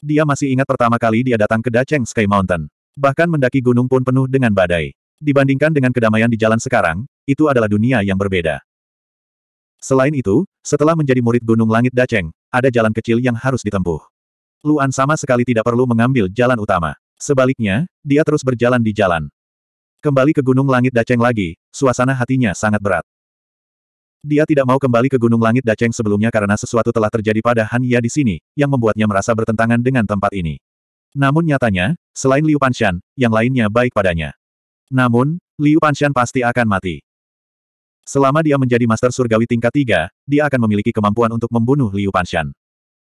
Dia masih ingat pertama kali dia datang ke Daceng Sky Mountain. Bahkan mendaki gunung pun penuh dengan badai. Dibandingkan dengan kedamaian di jalan sekarang, itu adalah dunia yang berbeda. Selain itu, setelah menjadi murid Gunung Langit Daceng, ada jalan kecil yang harus ditempuh. Luan sama sekali tidak perlu mengambil jalan utama. Sebaliknya, dia terus berjalan di jalan. Kembali ke Gunung Langit Daceng lagi, suasana hatinya sangat berat. Dia tidak mau kembali ke Gunung Langit Daceng sebelumnya karena sesuatu telah terjadi pada Han Ya di sini, yang membuatnya merasa bertentangan dengan tempat ini. Namun nyatanya, selain Liu Panshan, yang lainnya baik padanya. Namun, Liu Panshan pasti akan mati. Selama dia menjadi master surgawi tingkat tiga, dia akan memiliki kemampuan untuk membunuh Liu Panshan.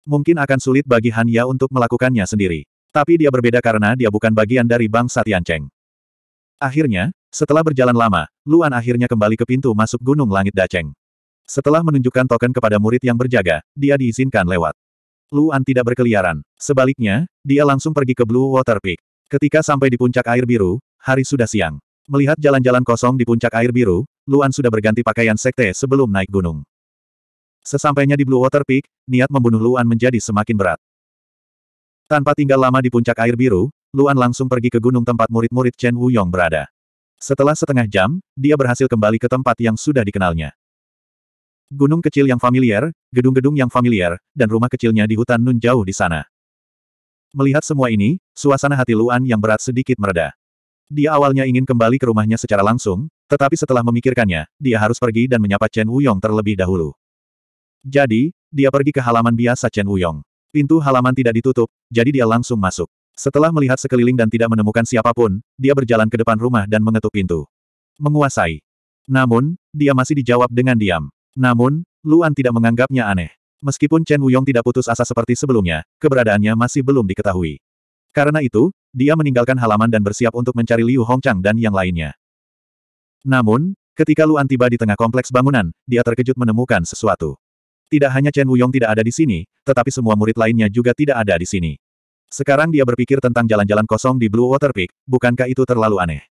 Mungkin akan sulit bagi Han Ya untuk melakukannya sendiri. Tapi dia berbeda karena dia bukan bagian dari bangsa Tiancheng. Akhirnya, setelah berjalan lama, Luan akhirnya kembali ke pintu masuk Gunung Langit Daceng. Setelah menunjukkan token kepada murid yang berjaga, dia diizinkan lewat. Luan tidak berkeliaran. Sebaliknya, dia langsung pergi ke Blue Water Peak. Ketika sampai di puncak air biru, hari sudah siang. Melihat jalan-jalan kosong di puncak air biru, Luan sudah berganti pakaian sekte sebelum naik gunung. Sesampainya di Blue Water Peak, niat membunuh Luan menjadi semakin berat. Tanpa tinggal lama di puncak air biru, Luan langsung pergi ke gunung tempat murid-murid Chen Wuyong berada. Setelah setengah jam, dia berhasil kembali ke tempat yang sudah dikenalnya. Gunung kecil yang familiar, gedung-gedung yang familiar, dan rumah kecilnya di hutan nun jauh di sana. Melihat semua ini, suasana hati Luan yang berat sedikit mereda. Dia awalnya ingin kembali ke rumahnya secara langsung, tetapi setelah memikirkannya, dia harus pergi dan menyapa Chen Wuyong terlebih dahulu. Jadi, dia pergi ke halaman biasa Chen Wuyong. Pintu halaman tidak ditutup, jadi dia langsung masuk. Setelah melihat sekeliling dan tidak menemukan siapapun, dia berjalan ke depan rumah dan mengetuk pintu. Menguasai. Namun, dia masih dijawab dengan diam. Namun, Luan tidak menganggapnya aneh. Meskipun Chen Wuyong tidak putus asa seperti sebelumnya, keberadaannya masih belum diketahui. Karena itu, dia meninggalkan halaman dan bersiap untuk mencari Liu Hongchang dan yang lainnya. Namun, ketika Luan tiba di tengah kompleks bangunan, dia terkejut menemukan sesuatu. Tidak hanya Chen Wuyong tidak ada di sini, tetapi semua murid lainnya juga tidak ada di sini. Sekarang dia berpikir tentang jalan-jalan kosong di Blue Water Peak, bukankah itu terlalu aneh?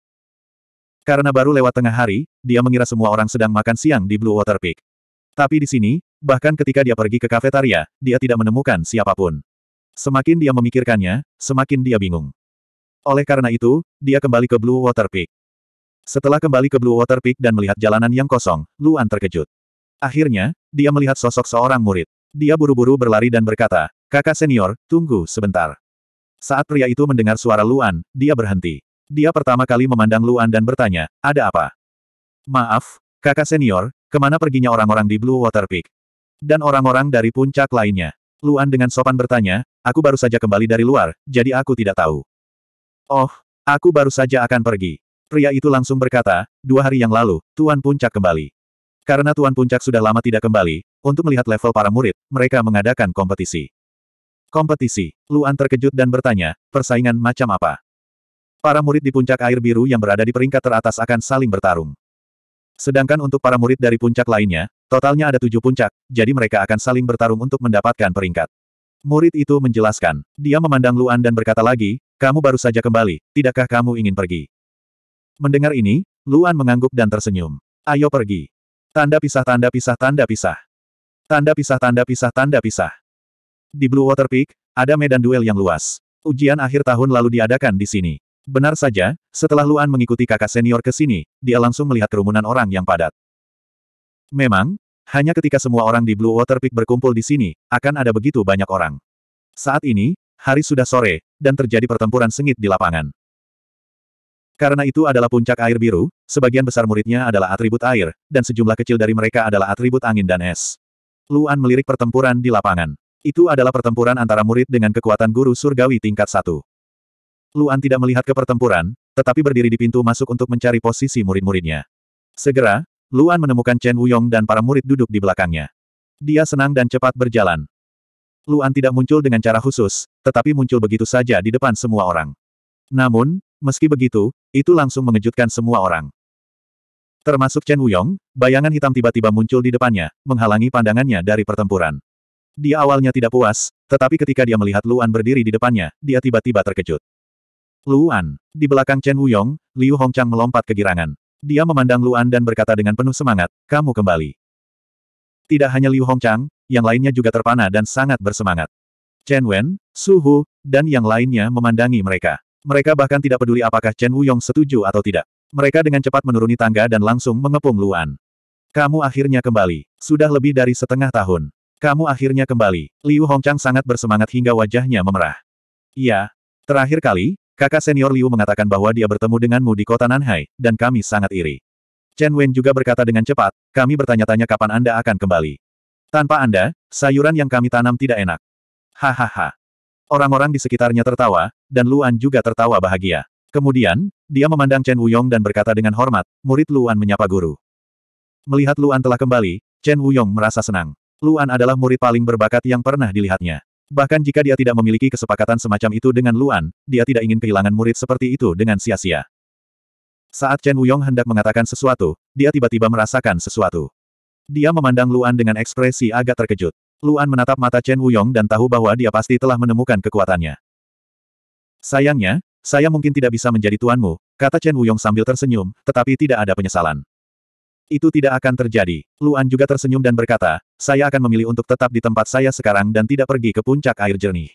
Karena baru lewat tengah hari, dia mengira semua orang sedang makan siang di Blue Water Peak. Tapi di sini, bahkan ketika dia pergi ke kafetaria, dia tidak menemukan siapapun. Semakin dia memikirkannya, semakin dia bingung. Oleh karena itu, dia kembali ke Blue Water Peak. Setelah kembali ke Blue Water Peak dan melihat jalanan yang kosong, Luan terkejut. Akhirnya, dia melihat sosok seorang murid. Dia buru-buru berlari dan berkata, kakak senior, tunggu sebentar. Saat pria itu mendengar suara Luan, dia berhenti. Dia pertama kali memandang Luan dan bertanya, ada apa? Maaf, kakak senior, kemana perginya orang-orang di Blue Water Peak? Dan orang-orang dari puncak lainnya. Luan dengan sopan bertanya, aku baru saja kembali dari luar, jadi aku tidak tahu. Oh, aku baru saja akan pergi. Pria itu langsung berkata, dua hari yang lalu, Tuan Puncak kembali. Karena Tuan Puncak sudah lama tidak kembali, untuk melihat level para murid, mereka mengadakan kompetisi. Kompetisi, Luan terkejut dan bertanya, persaingan macam apa? Para murid di puncak air biru yang berada di peringkat teratas akan saling bertarung. Sedangkan untuk para murid dari puncak lainnya, totalnya ada tujuh puncak, jadi mereka akan saling bertarung untuk mendapatkan peringkat. Murid itu menjelaskan. Dia memandang Luan dan berkata lagi, kamu baru saja kembali, tidakkah kamu ingin pergi? Mendengar ini, Luan mengangguk dan tersenyum. Ayo pergi. Tanda pisah tanda pisah tanda pisah. Tanda pisah tanda pisah tanda pisah. Di Blue Water Peak, ada medan duel yang luas. Ujian akhir tahun lalu diadakan di sini. Benar saja, setelah Luan mengikuti kakak senior ke sini, dia langsung melihat kerumunan orang yang padat. Memang, hanya ketika semua orang di Blue Water Peak berkumpul di sini, akan ada begitu banyak orang. Saat ini, hari sudah sore, dan terjadi pertempuran sengit di lapangan. Karena itu adalah puncak air biru, sebagian besar muridnya adalah atribut air, dan sejumlah kecil dari mereka adalah atribut angin dan es. Luan melirik pertempuran di lapangan. Itu adalah pertempuran antara murid dengan kekuatan guru surgawi tingkat satu. Luan tidak melihat ke pertempuran, tetapi berdiri di pintu masuk untuk mencari posisi murid-muridnya. Segera, Luan menemukan Chen Wuyong dan para murid duduk di belakangnya. Dia senang dan cepat berjalan. Luan tidak muncul dengan cara khusus, tetapi muncul begitu saja di depan semua orang. Namun, meski begitu, itu langsung mengejutkan semua orang. Termasuk Chen Wuyong, bayangan hitam tiba-tiba muncul di depannya, menghalangi pandangannya dari pertempuran. Dia awalnya tidak puas, tetapi ketika dia melihat Luan berdiri di depannya, dia tiba-tiba terkejut. Luan, di belakang Chen Wuyong, Liu Hongchang melompat kegirangan. Dia memandang Luan dan berkata dengan penuh semangat, kamu kembali. Tidak hanya Liu Hongchang, yang lainnya juga terpana dan sangat bersemangat. Chen Wen, Su Hu, dan yang lainnya memandangi mereka. Mereka bahkan tidak peduli apakah Chen Wuyong setuju atau tidak. Mereka dengan cepat menuruni tangga dan langsung mengepung Luan. Kamu akhirnya kembali. Sudah lebih dari setengah tahun. Kamu akhirnya kembali. Liu Hongchang sangat bersemangat hingga wajahnya memerah. Iya. Terakhir kali, kakak senior Liu mengatakan bahwa dia bertemu denganmu di kota Nanhai, dan kami sangat iri. Chen Wen juga berkata dengan cepat, kami bertanya-tanya kapan Anda akan kembali. Tanpa Anda, sayuran yang kami tanam tidak enak. Hahaha. Orang-orang di sekitarnya tertawa, dan Luan juga tertawa bahagia. Kemudian, dia memandang Chen Wuyong dan berkata dengan hormat, murid Luan menyapa guru. Melihat Luan telah kembali, Chen Wuyong merasa senang. Luan adalah murid paling berbakat yang pernah dilihatnya. Bahkan jika dia tidak memiliki kesepakatan semacam itu dengan Luan, dia tidak ingin kehilangan murid seperti itu dengan sia-sia. Saat Chen Wuyong hendak mengatakan sesuatu, dia tiba-tiba merasakan sesuatu. Dia memandang Luan dengan ekspresi agak terkejut. Luan menatap mata Chen Wuyong dan tahu bahwa dia pasti telah menemukan kekuatannya. Sayangnya, saya mungkin tidak bisa menjadi tuanmu, kata Chen Wuyong sambil tersenyum, tetapi tidak ada penyesalan. Itu tidak akan terjadi. Luan juga tersenyum dan berkata, saya akan memilih untuk tetap di tempat saya sekarang dan tidak pergi ke puncak air jernih.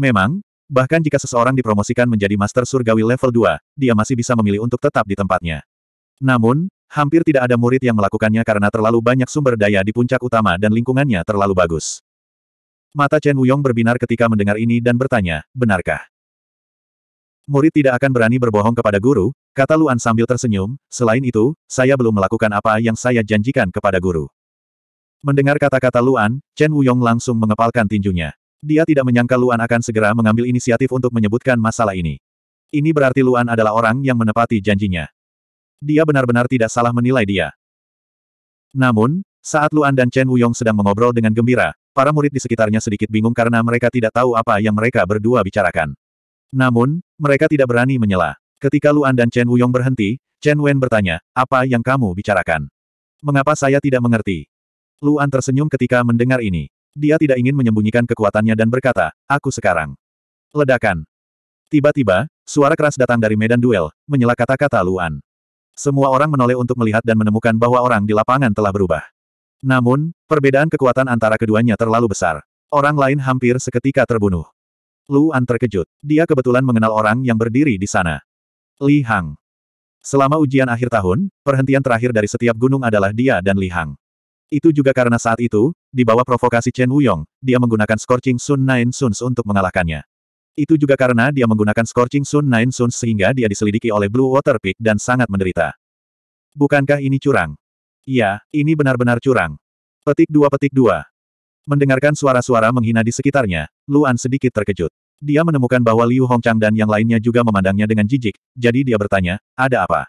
Memang, bahkan jika seseorang dipromosikan menjadi Master Surgawi level 2, dia masih bisa memilih untuk tetap di tempatnya. Namun, Hampir tidak ada murid yang melakukannya karena terlalu banyak sumber daya di puncak utama dan lingkungannya terlalu bagus. Mata Chen Wuyong berbinar ketika mendengar ini dan bertanya, benarkah? Murid tidak akan berani berbohong kepada guru, kata Luan sambil tersenyum, selain itu, saya belum melakukan apa yang saya janjikan kepada guru. Mendengar kata-kata Luan, Chen Wuyong langsung mengepalkan tinjunya. Dia tidak menyangka Luan akan segera mengambil inisiatif untuk menyebutkan masalah ini. Ini berarti Luan adalah orang yang menepati janjinya. Dia benar-benar tidak salah menilai dia. Namun, saat Luan dan Chen Wuyong sedang mengobrol dengan gembira, para murid di sekitarnya sedikit bingung karena mereka tidak tahu apa yang mereka berdua bicarakan. Namun, mereka tidak berani menyela. Ketika Luan dan Chen Wuyong berhenti, Chen Wen bertanya, apa yang kamu bicarakan? Mengapa saya tidak mengerti? Luan tersenyum ketika mendengar ini. Dia tidak ingin menyembunyikan kekuatannya dan berkata, aku sekarang. Ledakan. Tiba-tiba, suara keras datang dari medan duel, menyela kata-kata Luan. Semua orang menoleh untuk melihat dan menemukan bahwa orang di lapangan telah berubah. Namun, perbedaan kekuatan antara keduanya terlalu besar. Orang lain hampir seketika terbunuh. Luan terkejut. Dia kebetulan mengenal orang yang berdiri di sana. Li Hang. Selama ujian akhir tahun, perhentian terakhir dari setiap gunung adalah dia dan Li Hang. Itu juga karena saat itu, di bawah provokasi Chen Wuyong, dia menggunakan Scorching Sun Nine Suns untuk mengalahkannya. Itu juga karena dia menggunakan Scorching Sun Nine Suns sehingga dia diselidiki oleh Blue Water Peak dan sangat menderita. Bukankah ini curang? Iya, ini benar-benar curang. Petik dua petik dua. Mendengarkan suara-suara menghina di sekitarnya, Luan sedikit terkejut. Dia menemukan bahwa Liu Hongchang dan yang lainnya juga memandangnya dengan jijik, jadi dia bertanya, ada apa?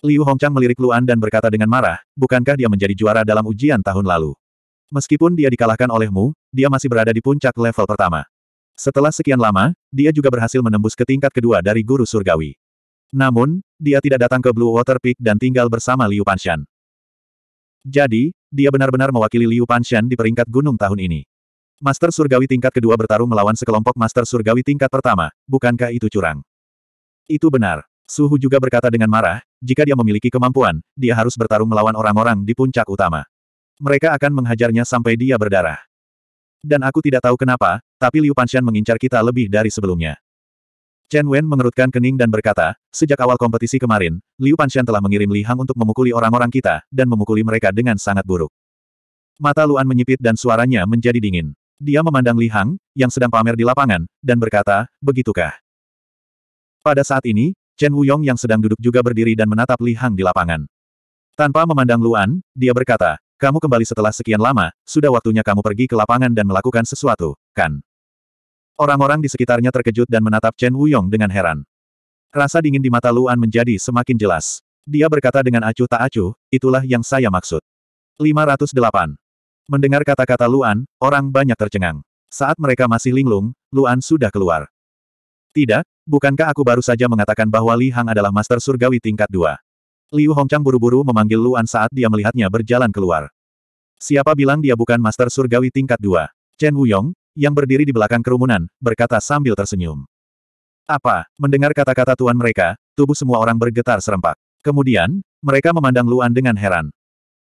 Liu Hongchang melirik Luan dan berkata dengan marah, bukankah dia menjadi juara dalam ujian tahun lalu? Meskipun dia dikalahkan olehmu, dia masih berada di puncak level pertama. Setelah sekian lama, dia juga berhasil menembus ke tingkat kedua dari guru surgawi. Namun, dia tidak datang ke Blue Water Peak dan tinggal bersama Liu Panshan. Jadi, dia benar-benar mewakili Liu Panshan di peringkat gunung tahun ini. Master surgawi tingkat kedua bertarung melawan sekelompok master surgawi tingkat pertama, bukankah itu curang? Itu benar. Suhu juga berkata dengan marah, jika dia memiliki kemampuan, dia harus bertarung melawan orang-orang di puncak utama. Mereka akan menghajarnya sampai dia berdarah. Dan aku tidak tahu kenapa, tapi Liu Panshan mengincar kita lebih dari sebelumnya. Chen Wen mengerutkan kening dan berkata, sejak awal kompetisi kemarin, Liu Panshan telah mengirim Li Hang untuk memukuli orang-orang kita, dan memukuli mereka dengan sangat buruk. Mata Luan menyipit dan suaranya menjadi dingin. Dia memandang Li Hang, yang sedang pamer di lapangan, dan berkata, begitukah? Pada saat ini, Chen Wuyong yang sedang duduk juga berdiri dan menatap Li Hang di lapangan. Tanpa memandang Luan, dia berkata, kamu kembali setelah sekian lama, sudah waktunya kamu pergi ke lapangan dan melakukan sesuatu, kan? Orang-orang di sekitarnya terkejut dan menatap Chen Wuyong dengan heran. Rasa dingin di mata Luan menjadi semakin jelas. Dia berkata dengan acuh tak acuh, itulah yang saya maksud. 508. Mendengar kata-kata Luan, orang banyak tercengang. Saat mereka masih linglung, Luan sudah keluar. Tidak, bukankah aku baru saja mengatakan bahwa Li Hang adalah master surgawi tingkat 2? Liu Hongchang buru-buru memanggil Luan saat dia melihatnya berjalan keluar. Siapa bilang dia bukan Master Surgawi tingkat Dua? Chen Wuyong, yang berdiri di belakang kerumunan, berkata sambil tersenyum. Apa? Mendengar kata-kata tuan mereka, tubuh semua orang bergetar serempak. Kemudian, mereka memandang Luan dengan heran.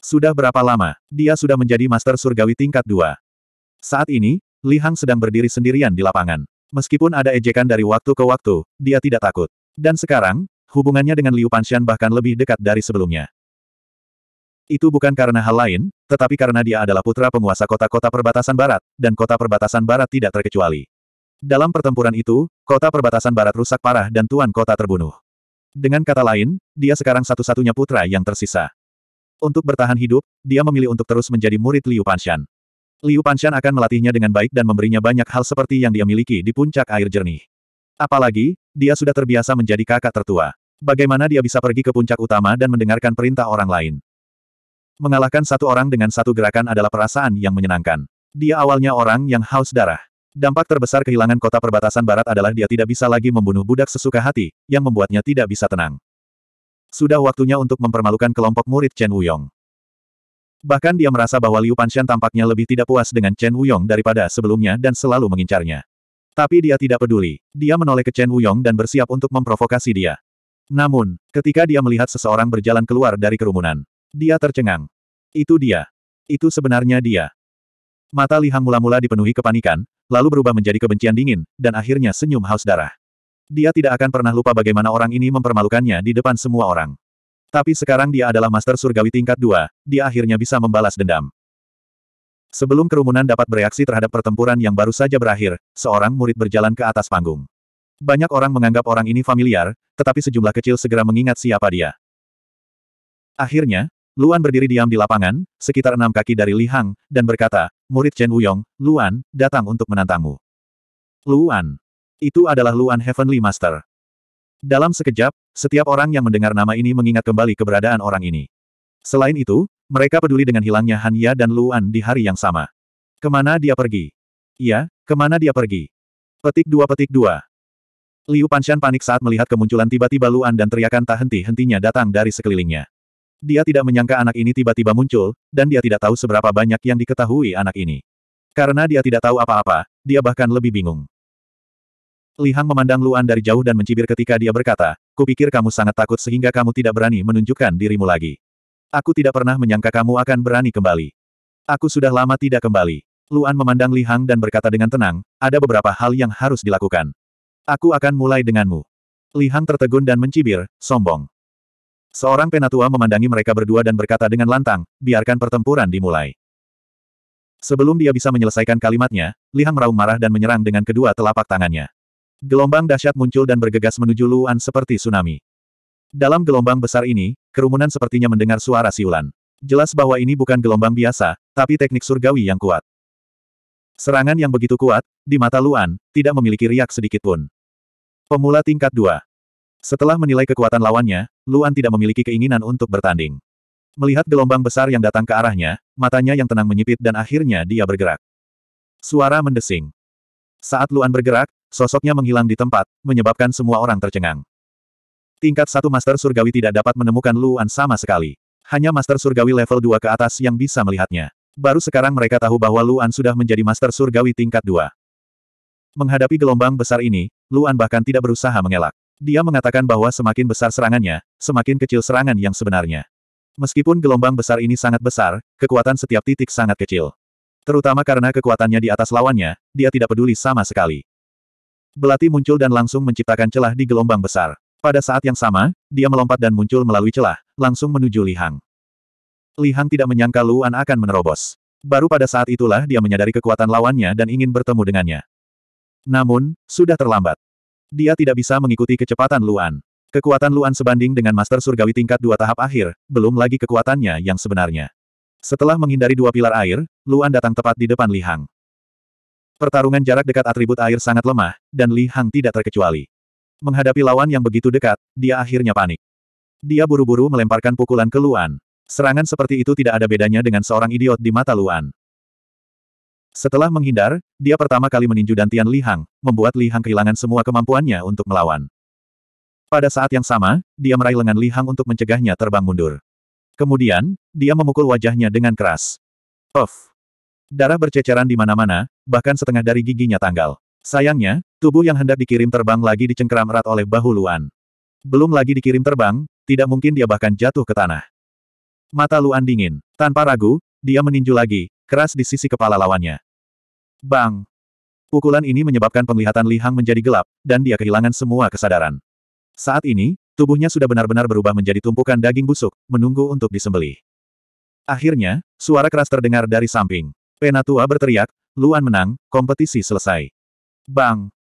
Sudah berapa lama, dia sudah menjadi Master Surgawi tingkat Dua? Saat ini, Li Hang sedang berdiri sendirian di lapangan. Meskipun ada ejekan dari waktu ke waktu, dia tidak takut. Dan sekarang, hubungannya dengan Liu Panshan bahkan lebih dekat dari sebelumnya. Itu bukan karena hal lain, tetapi karena dia adalah putra penguasa kota-kota perbatasan barat, dan kota perbatasan barat tidak terkecuali. Dalam pertempuran itu, kota perbatasan barat rusak parah dan tuan kota terbunuh. Dengan kata lain, dia sekarang satu-satunya putra yang tersisa. Untuk bertahan hidup, dia memilih untuk terus menjadi murid Liu Panshan. Liu Panshan akan melatihnya dengan baik dan memberinya banyak hal seperti yang dia miliki di puncak air jernih. Apalagi, dia sudah terbiasa menjadi kakak tertua. Bagaimana dia bisa pergi ke puncak utama dan mendengarkan perintah orang lain? Mengalahkan satu orang dengan satu gerakan adalah perasaan yang menyenangkan. Dia awalnya orang yang haus darah. Dampak terbesar kehilangan kota perbatasan barat adalah dia tidak bisa lagi membunuh budak sesuka hati, yang membuatnya tidak bisa tenang. Sudah waktunya untuk mempermalukan kelompok murid Chen Wuyong. Bahkan dia merasa bahwa Liu Panshan tampaknya lebih tidak puas dengan Chen Wuyong daripada sebelumnya dan selalu mengincarnya. Tapi dia tidak peduli. Dia menoleh ke Chen Wuyong dan bersiap untuk memprovokasi dia. Namun, ketika dia melihat seseorang berjalan keluar dari kerumunan, dia tercengang. Itu dia. Itu sebenarnya dia. Mata Lihang mula-mula dipenuhi kepanikan, lalu berubah menjadi kebencian dingin, dan akhirnya senyum haus darah. Dia tidak akan pernah lupa bagaimana orang ini mempermalukannya di depan semua orang. Tapi sekarang dia adalah Master Surgawi tingkat Dua, dia akhirnya bisa membalas dendam. Sebelum kerumunan dapat bereaksi terhadap pertempuran yang baru saja berakhir, seorang murid berjalan ke atas panggung. Banyak orang menganggap orang ini familiar, tetapi sejumlah kecil segera mengingat siapa dia. Akhirnya, Luan berdiri diam di lapangan, sekitar enam kaki dari Li Hang, dan berkata, murid Chen Wuyong, Luan, datang untuk menantangmu. Luan. Itu adalah Luan Heavenly Master. Dalam sekejap, setiap orang yang mendengar nama ini mengingat kembali keberadaan orang ini. Selain itu, mereka peduli dengan hilangnya Han Ya dan Luan di hari yang sama. Kemana dia pergi? Iya, kemana dia pergi? Petik dua petik dua. Liu Panshan panik saat melihat kemunculan tiba-tiba Luan dan teriakan tak henti-hentinya datang dari sekelilingnya. Dia tidak menyangka anak ini tiba-tiba muncul, dan dia tidak tahu seberapa banyak yang diketahui anak ini. Karena dia tidak tahu apa-apa, dia bahkan lebih bingung. Li Hang memandang Luan dari jauh dan mencibir ketika dia berkata, Kupikir kamu sangat takut sehingga kamu tidak berani menunjukkan dirimu lagi. Aku tidak pernah menyangka kamu akan berani kembali. Aku sudah lama tidak kembali. Luan memandang Li Hang dan berkata dengan tenang, ada beberapa hal yang harus dilakukan. Aku akan mulai denganmu. Lihang tertegun dan mencibir, sombong. Seorang penatua memandangi mereka berdua dan berkata dengan lantang, biarkan pertempuran dimulai. Sebelum dia bisa menyelesaikan kalimatnya, Lihang meraung marah dan menyerang dengan kedua telapak tangannya. Gelombang dahsyat muncul dan bergegas menuju Luan seperti tsunami. Dalam gelombang besar ini, kerumunan sepertinya mendengar suara siulan. Jelas bahwa ini bukan gelombang biasa, tapi teknik surgawi yang kuat. Serangan yang begitu kuat, di mata Luan, tidak memiliki riak sedikitpun. Pemula tingkat 2. Setelah menilai kekuatan lawannya, Luan tidak memiliki keinginan untuk bertanding. Melihat gelombang besar yang datang ke arahnya, matanya yang tenang menyipit dan akhirnya dia bergerak. Suara mendesing. Saat Luan bergerak, sosoknya menghilang di tempat, menyebabkan semua orang tercengang. Tingkat satu Master Surgawi tidak dapat menemukan Luan sama sekali. Hanya Master Surgawi level 2 ke atas yang bisa melihatnya. Baru sekarang mereka tahu bahwa Luan sudah menjadi Master Surgawi tingkat 2. Menghadapi gelombang besar ini, Luan bahkan tidak berusaha mengelak. Dia mengatakan bahwa semakin besar serangannya, semakin kecil serangan yang sebenarnya. Meskipun gelombang besar ini sangat besar, kekuatan setiap titik sangat kecil. Terutama karena kekuatannya di atas lawannya, dia tidak peduli sama sekali. Belati muncul dan langsung menciptakan celah di gelombang besar. Pada saat yang sama, dia melompat dan muncul melalui celah, langsung menuju Li Hang. Li Hang tidak menyangka Luan akan menerobos. Baru pada saat itulah dia menyadari kekuatan lawannya dan ingin bertemu dengannya. Namun, sudah terlambat. Dia tidak bisa mengikuti kecepatan Luan. Kekuatan Luan sebanding dengan Master Surgawi tingkat dua tahap akhir, belum lagi kekuatannya yang sebenarnya. Setelah menghindari dua pilar air, Luan datang tepat di depan Li Hang. Pertarungan jarak dekat atribut air sangat lemah, dan Li Hang tidak terkecuali. Menghadapi lawan yang begitu dekat, dia akhirnya panik. Dia buru-buru melemparkan pukulan ke Luan. Serangan seperti itu tidak ada bedanya dengan seorang idiot di mata Luan. Setelah menghindar, dia pertama kali meninju Dantian Li Hang, membuat Lihang kehilangan semua kemampuannya untuk melawan. Pada saat yang sama, dia meraih lengan Lihang untuk mencegahnya terbang mundur. Kemudian, dia memukul wajahnya dengan keras. Of! Darah berceceran di mana-mana, bahkan setengah dari giginya tanggal. Sayangnya, tubuh yang hendak dikirim terbang lagi dicengkeram erat oleh bahu Luan. Belum lagi dikirim terbang, tidak mungkin dia bahkan jatuh ke tanah. Mata Luan dingin. Tanpa ragu, dia meninju lagi, keras di sisi kepala lawannya. Bang! Pukulan ini menyebabkan penglihatan Li Hang menjadi gelap, dan dia kehilangan semua kesadaran. Saat ini, tubuhnya sudah benar-benar berubah menjadi tumpukan daging busuk, menunggu untuk disembelih. Akhirnya, suara keras terdengar dari samping. Penatua berteriak, Luan menang, kompetisi selesai. Bang!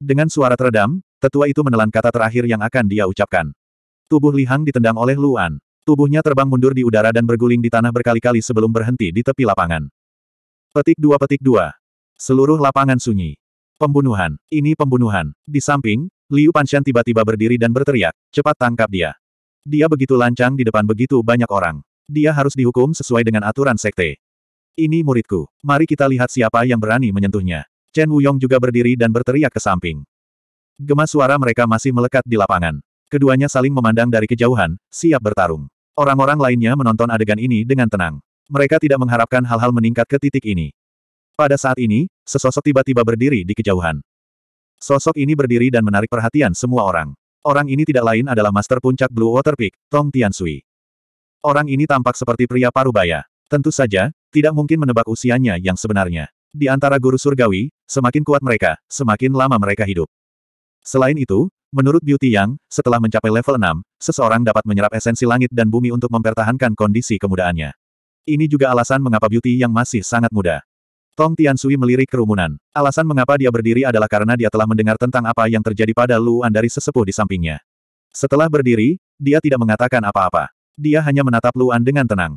Dengan suara teredam, tetua itu menelan kata terakhir yang akan dia ucapkan. Tubuh Li Hang ditendang oleh Luan. Tubuhnya terbang mundur di udara dan berguling di tanah berkali-kali sebelum berhenti di tepi lapangan. Petik dua petik dua. Seluruh lapangan sunyi. Pembunuhan. Ini pembunuhan. Di samping, Liu Panshan tiba-tiba berdiri dan berteriak, cepat tangkap dia. Dia begitu lancang di depan begitu banyak orang. Dia harus dihukum sesuai dengan aturan sekte. Ini muridku. Mari kita lihat siapa yang berani menyentuhnya. Chen Wuyong juga berdiri dan berteriak ke samping. Gemas suara mereka masih melekat di lapangan. Keduanya saling memandang dari kejauhan, siap bertarung. Orang-orang lainnya menonton adegan ini dengan tenang. Mereka tidak mengharapkan hal-hal meningkat ke titik ini. Pada saat ini, sesosok tiba-tiba berdiri di kejauhan. Sosok ini berdiri dan menarik perhatian semua orang. Orang ini tidak lain adalah Master Puncak Blue Water Peak, Tong Tiansui. Orang ini tampak seperti pria parubaya. Tentu saja, tidak mungkin menebak usianya yang sebenarnya. Di antara guru surgawi, semakin kuat mereka, semakin lama mereka hidup. Selain itu, Menurut Beauty Yang, setelah mencapai level 6, seseorang dapat menyerap esensi langit dan bumi untuk mempertahankan kondisi kemudaannya. Ini juga alasan mengapa Beauty Yang masih sangat muda. Tong Tian Sui melirik kerumunan. Alasan mengapa dia berdiri adalah karena dia telah mendengar tentang apa yang terjadi pada Luan dari sesepuh di sampingnya. Setelah berdiri, dia tidak mengatakan apa-apa. Dia hanya menatap Luan dengan tenang.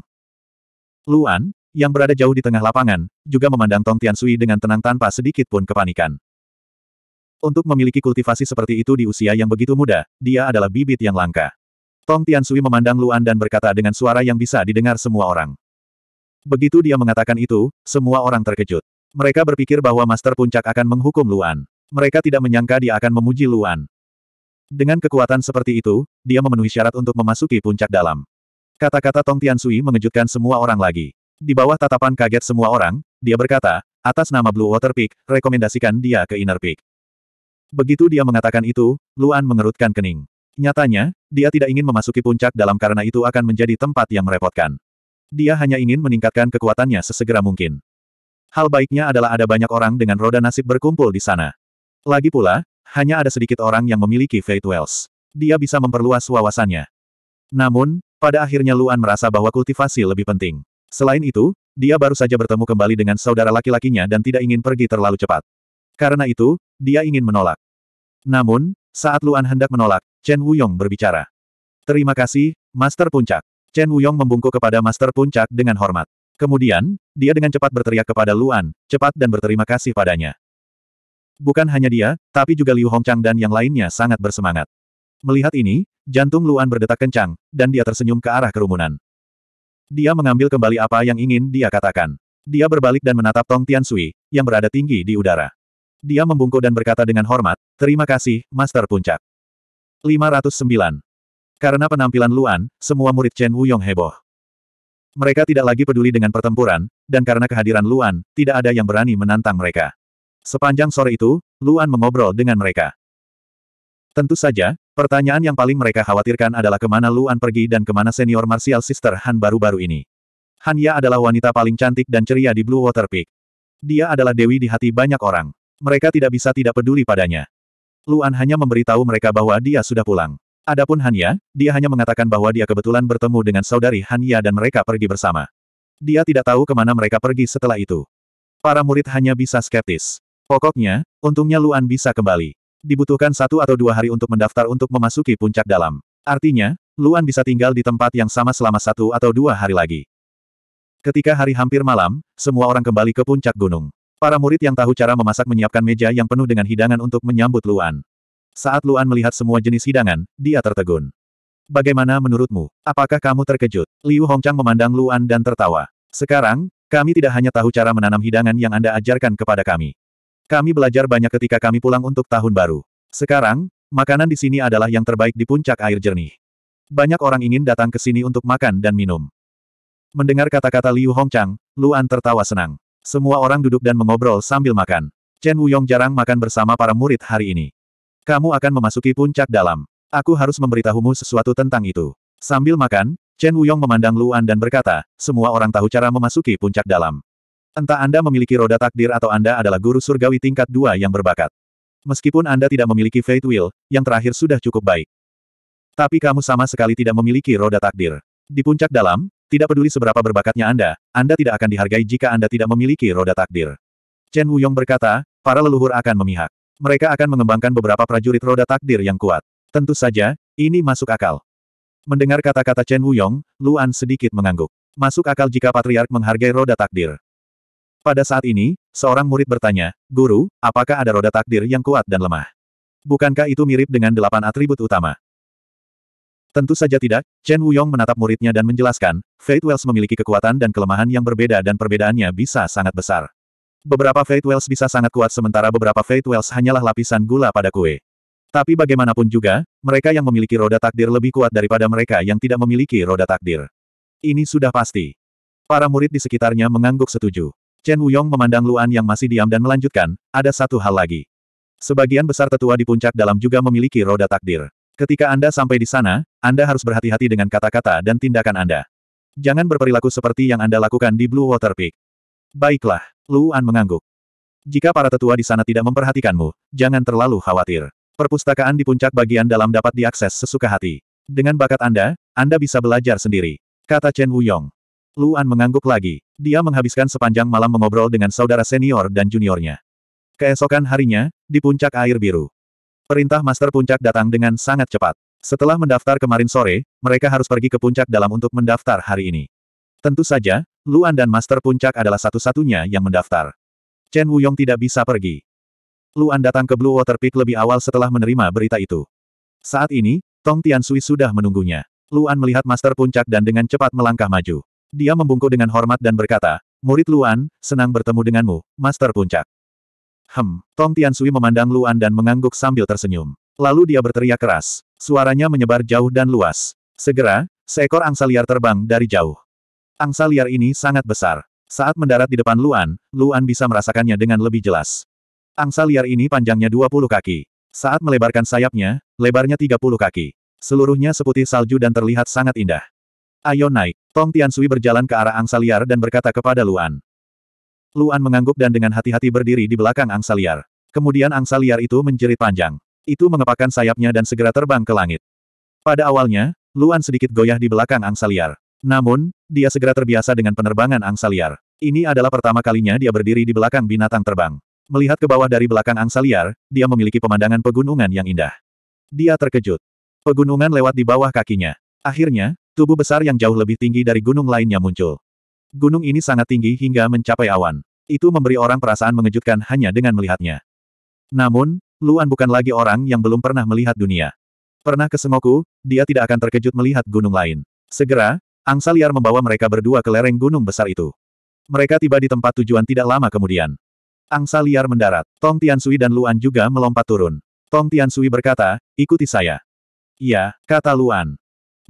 Luan, yang berada jauh di tengah lapangan, juga memandang Tong Tian Sui dengan tenang tanpa sedikit pun kepanikan. Untuk memiliki kultivasi seperti itu di usia yang begitu muda, dia adalah bibit yang langka. Tong Tiansui memandang Luan dan berkata dengan suara yang bisa didengar semua orang. Begitu dia mengatakan itu, semua orang terkejut. Mereka berpikir bahwa Master Puncak akan menghukum Luan. Mereka tidak menyangka dia akan memuji Luan. Dengan kekuatan seperti itu, dia memenuhi syarat untuk memasuki puncak dalam. Kata-kata Tong Tiansui mengejutkan semua orang lagi. Di bawah tatapan kaget semua orang, dia berkata, atas nama Blue Water Peak, rekomendasikan dia ke Inner Peak. Begitu dia mengatakan itu, Luan mengerutkan kening. Nyatanya, dia tidak ingin memasuki puncak dalam karena itu akan menjadi tempat yang merepotkan. Dia hanya ingin meningkatkan kekuatannya sesegera mungkin. Hal baiknya adalah ada banyak orang dengan roda nasib berkumpul di sana. Lagi pula, hanya ada sedikit orang yang memiliki Fate Wells. Dia bisa memperluas wawasannya. Namun, pada akhirnya Luan merasa bahwa kultivasi lebih penting. Selain itu, dia baru saja bertemu kembali dengan saudara laki-lakinya dan tidak ingin pergi terlalu cepat. Karena itu, dia ingin menolak. Namun, saat Luan hendak menolak, Chen Wuyong berbicara. Terima kasih, Master Puncak. Chen Wuyong membungkuk kepada Master Puncak dengan hormat. Kemudian, dia dengan cepat berteriak kepada Luan, cepat dan berterima kasih padanya. Bukan hanya dia, tapi juga Liu Hongchang dan yang lainnya sangat bersemangat. Melihat ini, jantung Luan berdetak kencang, dan dia tersenyum ke arah kerumunan. Dia mengambil kembali apa yang ingin dia katakan. Dia berbalik dan menatap Tong Tian Sui, yang berada tinggi di udara. Dia membungkuk dan berkata dengan hormat, terima kasih, Master Puncak. 509. Karena penampilan Luan, semua murid Chen Wuyong heboh. Mereka tidak lagi peduli dengan pertempuran, dan karena kehadiran Luan, tidak ada yang berani menantang mereka. Sepanjang sore itu, Luan mengobrol dengan mereka. Tentu saja, pertanyaan yang paling mereka khawatirkan adalah kemana Luan pergi dan kemana senior martial sister Han baru-baru ini. Han Ya adalah wanita paling cantik dan ceria di Blue Water Peak. Dia adalah dewi di hati banyak orang. Mereka tidak bisa tidak peduli padanya. Luan hanya memberitahu mereka bahwa dia sudah pulang. Adapun Hanya, dia hanya mengatakan bahwa dia kebetulan bertemu dengan saudari Hanya dan mereka pergi bersama. Dia tidak tahu kemana mereka pergi setelah itu. Para murid hanya bisa skeptis. Pokoknya, untungnya Luan bisa kembali. Dibutuhkan satu atau dua hari untuk mendaftar untuk memasuki puncak dalam. Artinya, Luan bisa tinggal di tempat yang sama selama satu atau dua hari lagi. Ketika hari hampir malam, semua orang kembali ke puncak gunung. Para murid yang tahu cara memasak menyiapkan meja yang penuh dengan hidangan untuk menyambut Luan. Saat Luan melihat semua jenis hidangan, dia tertegun. Bagaimana menurutmu? Apakah kamu terkejut? Liu Hongchang memandang Luan dan tertawa. Sekarang, kami tidak hanya tahu cara menanam hidangan yang Anda ajarkan kepada kami. Kami belajar banyak ketika kami pulang untuk tahun baru. Sekarang, makanan di sini adalah yang terbaik di puncak air jernih. Banyak orang ingin datang ke sini untuk makan dan minum. Mendengar kata-kata Liu Hongchang, Luan tertawa senang. Semua orang duduk dan mengobrol sambil makan. Chen Wuyong jarang makan bersama para murid hari ini. Kamu akan memasuki puncak dalam. Aku harus memberitahumu sesuatu tentang itu. Sambil makan, Chen Wuyong memandang Luan dan berkata, semua orang tahu cara memasuki puncak dalam. Entah Anda memiliki roda takdir atau Anda adalah guru surgawi tingkat dua yang berbakat. Meskipun Anda tidak memiliki fate will, yang terakhir sudah cukup baik. Tapi kamu sama sekali tidak memiliki roda takdir. Di puncak dalam, tidak peduli seberapa berbakatnya Anda, Anda tidak akan dihargai jika Anda tidak memiliki roda takdir. Chen Wuyong berkata, para leluhur akan memihak. Mereka akan mengembangkan beberapa prajurit roda takdir yang kuat. Tentu saja, ini masuk akal. Mendengar kata-kata Chen Wuyong, Luan sedikit mengangguk. Masuk akal jika patriark menghargai roda takdir. Pada saat ini, seorang murid bertanya, Guru, apakah ada roda takdir yang kuat dan lemah? Bukankah itu mirip dengan delapan atribut utama? Tentu saja tidak, Chen Wuyong menatap muridnya dan menjelaskan, Fate Wells memiliki kekuatan dan kelemahan yang berbeda dan perbedaannya bisa sangat besar. Beberapa Fate Wells bisa sangat kuat sementara beberapa Fate Wells hanyalah lapisan gula pada kue. Tapi bagaimanapun juga, mereka yang memiliki roda takdir lebih kuat daripada mereka yang tidak memiliki roda takdir. Ini sudah pasti. Para murid di sekitarnya mengangguk setuju. Chen Wuyong memandang Luan yang masih diam dan melanjutkan, ada satu hal lagi. Sebagian besar tetua di puncak dalam juga memiliki roda takdir. Ketika Anda sampai di sana, Anda harus berhati-hati dengan kata-kata dan tindakan Anda. Jangan berperilaku seperti yang Anda lakukan di Blue Water Peak. Baiklah, Luan mengangguk. Jika para tetua di sana tidak memperhatikanmu, jangan terlalu khawatir. Perpustakaan di puncak bagian dalam dapat diakses sesuka hati. Dengan bakat Anda, Anda bisa belajar sendiri. Kata Chen Wuyong. Luan mengangguk lagi. Dia menghabiskan sepanjang malam mengobrol dengan saudara senior dan juniornya. Keesokan harinya, di puncak air biru. Perintah Master Puncak datang dengan sangat cepat. Setelah mendaftar kemarin sore, mereka harus pergi ke puncak dalam untuk mendaftar hari ini. Tentu saja, Luan dan Master Puncak adalah satu-satunya yang mendaftar. Chen Wuyong tidak bisa pergi. Luan datang ke Blue Water Peak lebih awal setelah menerima berita itu. Saat ini, Tong Tian Sui sudah menunggunya. Luan melihat Master Puncak dan dengan cepat melangkah maju. Dia membungkuk dengan hormat dan berkata, Murid Luan, senang bertemu denganmu, Master Puncak. Hem, Tong Sui memandang Luan dan mengangguk sambil tersenyum. Lalu dia berteriak keras. Suaranya menyebar jauh dan luas. Segera, seekor angsa liar terbang dari jauh. Angsa liar ini sangat besar. Saat mendarat di depan Luan, Luan bisa merasakannya dengan lebih jelas. Angsa liar ini panjangnya 20 kaki. Saat melebarkan sayapnya, lebarnya 30 kaki. Seluruhnya seputih salju dan terlihat sangat indah. Ayo naik. Tong Tian Sui berjalan ke arah angsa liar dan berkata kepada Luan. Luan mengangguk dan dengan hati-hati berdiri di belakang angsa liar. Kemudian angsa liar itu menjerit panjang. Itu mengepakkan sayapnya dan segera terbang ke langit. Pada awalnya, Luan sedikit goyah di belakang angsa liar. Namun, dia segera terbiasa dengan penerbangan angsa liar. Ini adalah pertama kalinya dia berdiri di belakang binatang terbang. Melihat ke bawah dari belakang angsa liar, dia memiliki pemandangan pegunungan yang indah. Dia terkejut. Pegunungan lewat di bawah kakinya. Akhirnya, tubuh besar yang jauh lebih tinggi dari gunung lainnya muncul. Gunung ini sangat tinggi hingga mencapai awan. Itu memberi orang perasaan mengejutkan hanya dengan melihatnya. Namun, Luan bukan lagi orang yang belum pernah melihat dunia. Pernah ke Sengoku, dia tidak akan terkejut melihat gunung lain. Segera, angsa liar membawa mereka berdua ke lereng gunung besar itu. Mereka tiba di tempat tujuan tidak lama kemudian. Angsa liar mendarat. Tong Tian Sui dan Luan juga melompat turun. Tong Tian Sui berkata, ikuti saya. Iya, kata Luan.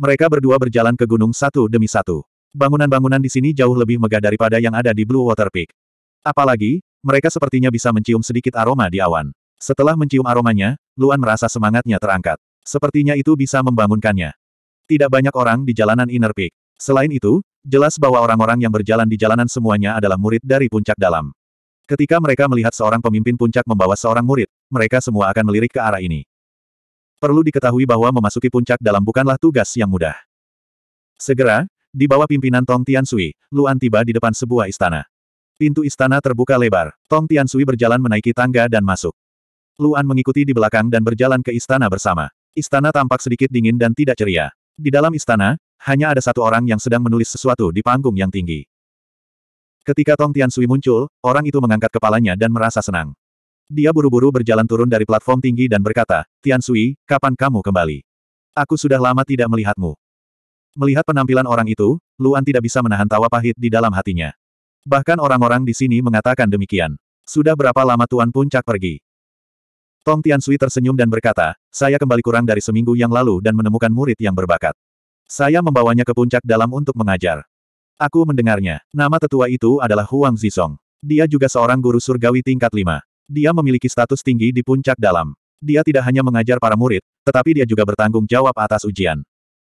Mereka berdua berjalan ke gunung satu demi satu. Bangunan-bangunan di sini jauh lebih megah daripada yang ada di Blue Water Peak. Apalagi, mereka sepertinya bisa mencium sedikit aroma di awan. Setelah mencium aromanya, Luan merasa semangatnya terangkat. Sepertinya itu bisa membangunkannya. Tidak banyak orang di jalanan Inner Peak. Selain itu, jelas bahwa orang-orang yang berjalan di jalanan semuanya adalah murid dari puncak dalam. Ketika mereka melihat seorang pemimpin puncak membawa seorang murid, mereka semua akan melirik ke arah ini. Perlu diketahui bahwa memasuki puncak dalam bukanlah tugas yang mudah. Segera, di bawah pimpinan Tong Tiansui, Luan tiba di depan sebuah istana. Pintu istana terbuka lebar. Tong Tiansui berjalan menaiki tangga dan masuk. Luan mengikuti di belakang dan berjalan ke istana bersama. Istana tampak sedikit dingin dan tidak ceria. Di dalam istana, hanya ada satu orang yang sedang menulis sesuatu di panggung yang tinggi. Ketika Tong Tiansui muncul, orang itu mengangkat kepalanya dan merasa senang. Dia buru-buru berjalan turun dari platform tinggi dan berkata, Tiansui, kapan kamu kembali? Aku sudah lama tidak melihatmu. Melihat penampilan orang itu, Luan tidak bisa menahan tawa pahit di dalam hatinya. Bahkan orang-orang di sini mengatakan demikian. Sudah berapa lama Tuan Puncak pergi? Tong Tiansui tersenyum dan berkata, saya kembali kurang dari seminggu yang lalu dan menemukan murid yang berbakat. Saya membawanya ke puncak dalam untuk mengajar. Aku mendengarnya. Nama tetua itu adalah Huang Zisong. Dia juga seorang guru surgawi tingkat lima. Dia memiliki status tinggi di puncak dalam. Dia tidak hanya mengajar para murid, tetapi dia juga bertanggung jawab atas ujian.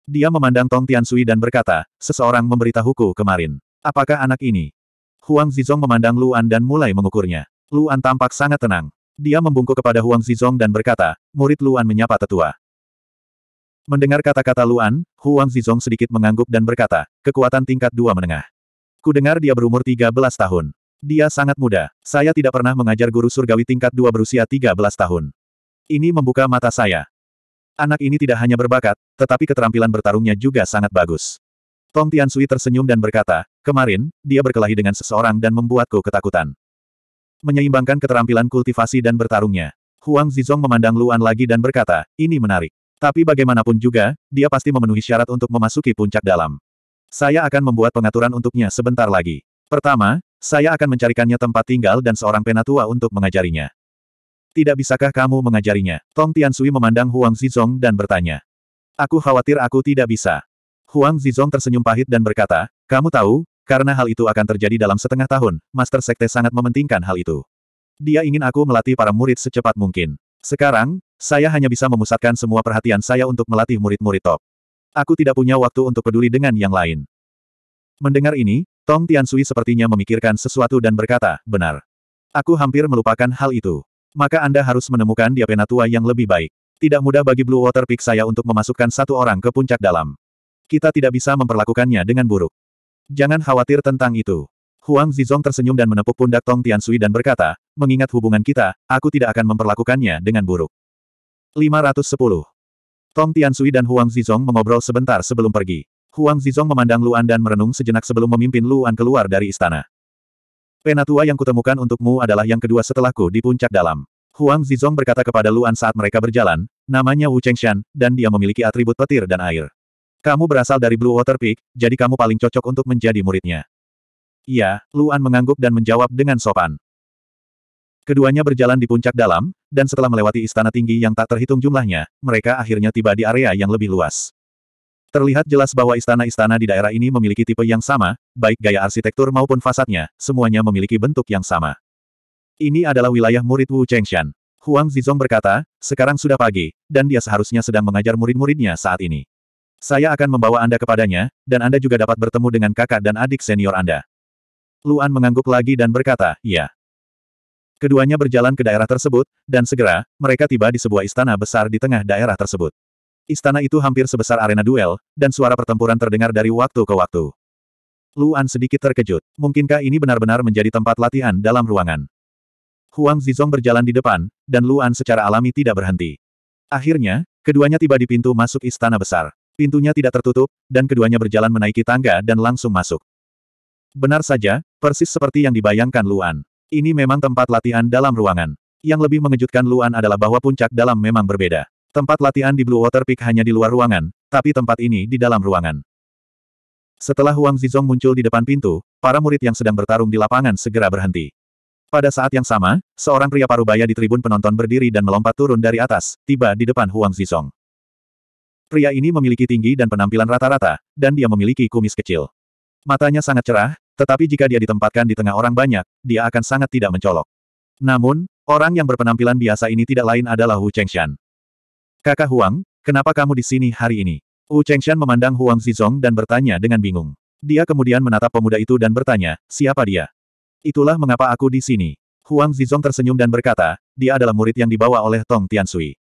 Dia memandang Tong sui dan berkata, seseorang memberitahuku kemarin. Apakah anak ini? Huang Zizong memandang Luan dan mulai mengukurnya. Luan tampak sangat tenang. Dia membungkuk kepada Huang Zizong dan berkata, murid Luan menyapa tetua. Mendengar kata-kata Luan, Huang Zizong sedikit mengangguk dan berkata, kekuatan tingkat dua menengah. Kudengar dia berumur 13 tahun. Dia sangat muda. Saya tidak pernah mengajar guru surgawi tingkat dua berusia 13 tahun. Ini membuka mata saya. Anak ini tidak hanya berbakat, tetapi keterampilan bertarungnya juga sangat bagus. Tong Tiansui tersenyum dan berkata, kemarin, dia berkelahi dengan seseorang dan membuatku ketakutan. Menyeimbangkan keterampilan kultivasi dan bertarungnya. Huang Zizong memandang Luan lagi dan berkata, ini menarik. Tapi bagaimanapun juga, dia pasti memenuhi syarat untuk memasuki puncak dalam. Saya akan membuat pengaturan untuknya sebentar lagi. Pertama, saya akan mencarikannya tempat tinggal dan seorang penatua untuk mengajarinya. Tidak bisakah kamu mengajarinya? Tong Tiansui memandang Huang Zizong dan bertanya. Aku khawatir aku tidak bisa. Huang Zizong tersenyum pahit dan berkata, kamu tahu, karena hal itu akan terjadi dalam setengah tahun, Master Sekte sangat mementingkan hal itu. Dia ingin aku melatih para murid secepat mungkin. Sekarang, saya hanya bisa memusatkan semua perhatian saya untuk melatih murid-murid top. Aku tidak punya waktu untuk peduli dengan yang lain. Mendengar ini, Tong Tiansui sepertinya memikirkan sesuatu dan berkata, benar. Aku hampir melupakan hal itu maka Anda harus menemukan dia penatua yang lebih baik. Tidak mudah bagi Blue Water Peak saya untuk memasukkan satu orang ke puncak dalam. Kita tidak bisa memperlakukannya dengan buruk. Jangan khawatir tentang itu. Huang Zizong tersenyum dan menepuk pundak Tong Tian Sui dan berkata, mengingat hubungan kita, aku tidak akan memperlakukannya dengan buruk. 510. Tong Sui dan Huang Zizong mengobrol sebentar sebelum pergi. Huang Zizong memandang Luan dan merenung sejenak sebelum memimpin Luan keluar dari istana. Penatua yang kutemukan untukmu adalah yang kedua setelahku di puncak dalam. Huang Zizong berkata kepada Luan saat mereka berjalan, namanya Wu Chengshan, dan dia memiliki atribut petir dan air. Kamu berasal dari Blue Water Peak, jadi kamu paling cocok untuk menjadi muridnya. Iya, Luan mengangguk dan menjawab dengan sopan. Keduanya berjalan di puncak dalam, dan setelah melewati istana tinggi yang tak terhitung jumlahnya, mereka akhirnya tiba di area yang lebih luas. Terlihat jelas bahwa istana-istana di daerah ini memiliki tipe yang sama, baik gaya arsitektur maupun fasadnya, semuanya memiliki bentuk yang sama. Ini adalah wilayah murid Wu Chengshan. Huang Zizong berkata, sekarang sudah pagi, dan dia seharusnya sedang mengajar murid-muridnya saat ini. Saya akan membawa Anda kepadanya, dan Anda juga dapat bertemu dengan kakak dan adik senior Anda. Luan mengangguk lagi dan berkata, "Ya." Keduanya berjalan ke daerah tersebut, dan segera, mereka tiba di sebuah istana besar di tengah daerah tersebut. Istana itu hampir sebesar arena duel, dan suara pertempuran terdengar dari waktu ke waktu. Luan sedikit terkejut. Mungkinkah ini benar-benar menjadi tempat latihan dalam ruangan? Huang Zizong berjalan di depan, dan Luan secara alami tidak berhenti. Akhirnya, keduanya tiba di pintu masuk istana besar. Pintunya tidak tertutup, dan keduanya berjalan menaiki tangga dan langsung masuk. Benar saja, persis seperti yang dibayangkan Luan. Ini memang tempat latihan dalam ruangan. Yang lebih mengejutkan Luan adalah bahwa puncak dalam memang berbeda. Tempat latihan di Blue Water Peak hanya di luar ruangan, tapi tempat ini di dalam ruangan. Setelah Huang Zizong muncul di depan pintu, para murid yang sedang bertarung di lapangan segera berhenti. Pada saat yang sama, seorang pria parubaya di tribun penonton berdiri dan melompat turun dari atas, tiba di depan Huang Zizong. Pria ini memiliki tinggi dan penampilan rata-rata, dan dia memiliki kumis kecil. Matanya sangat cerah, tetapi jika dia ditempatkan di tengah orang banyak, dia akan sangat tidak mencolok. Namun, orang yang berpenampilan biasa ini tidak lain adalah Hu Chengshan. Kakak Huang, kenapa kamu di sini hari ini? Wu Chengshan memandang Huang Zizong dan bertanya dengan bingung. Dia kemudian menatap pemuda itu dan bertanya, siapa dia? Itulah mengapa aku di sini. Huang Zizong tersenyum dan berkata, dia adalah murid yang dibawa oleh Tong Tiansui.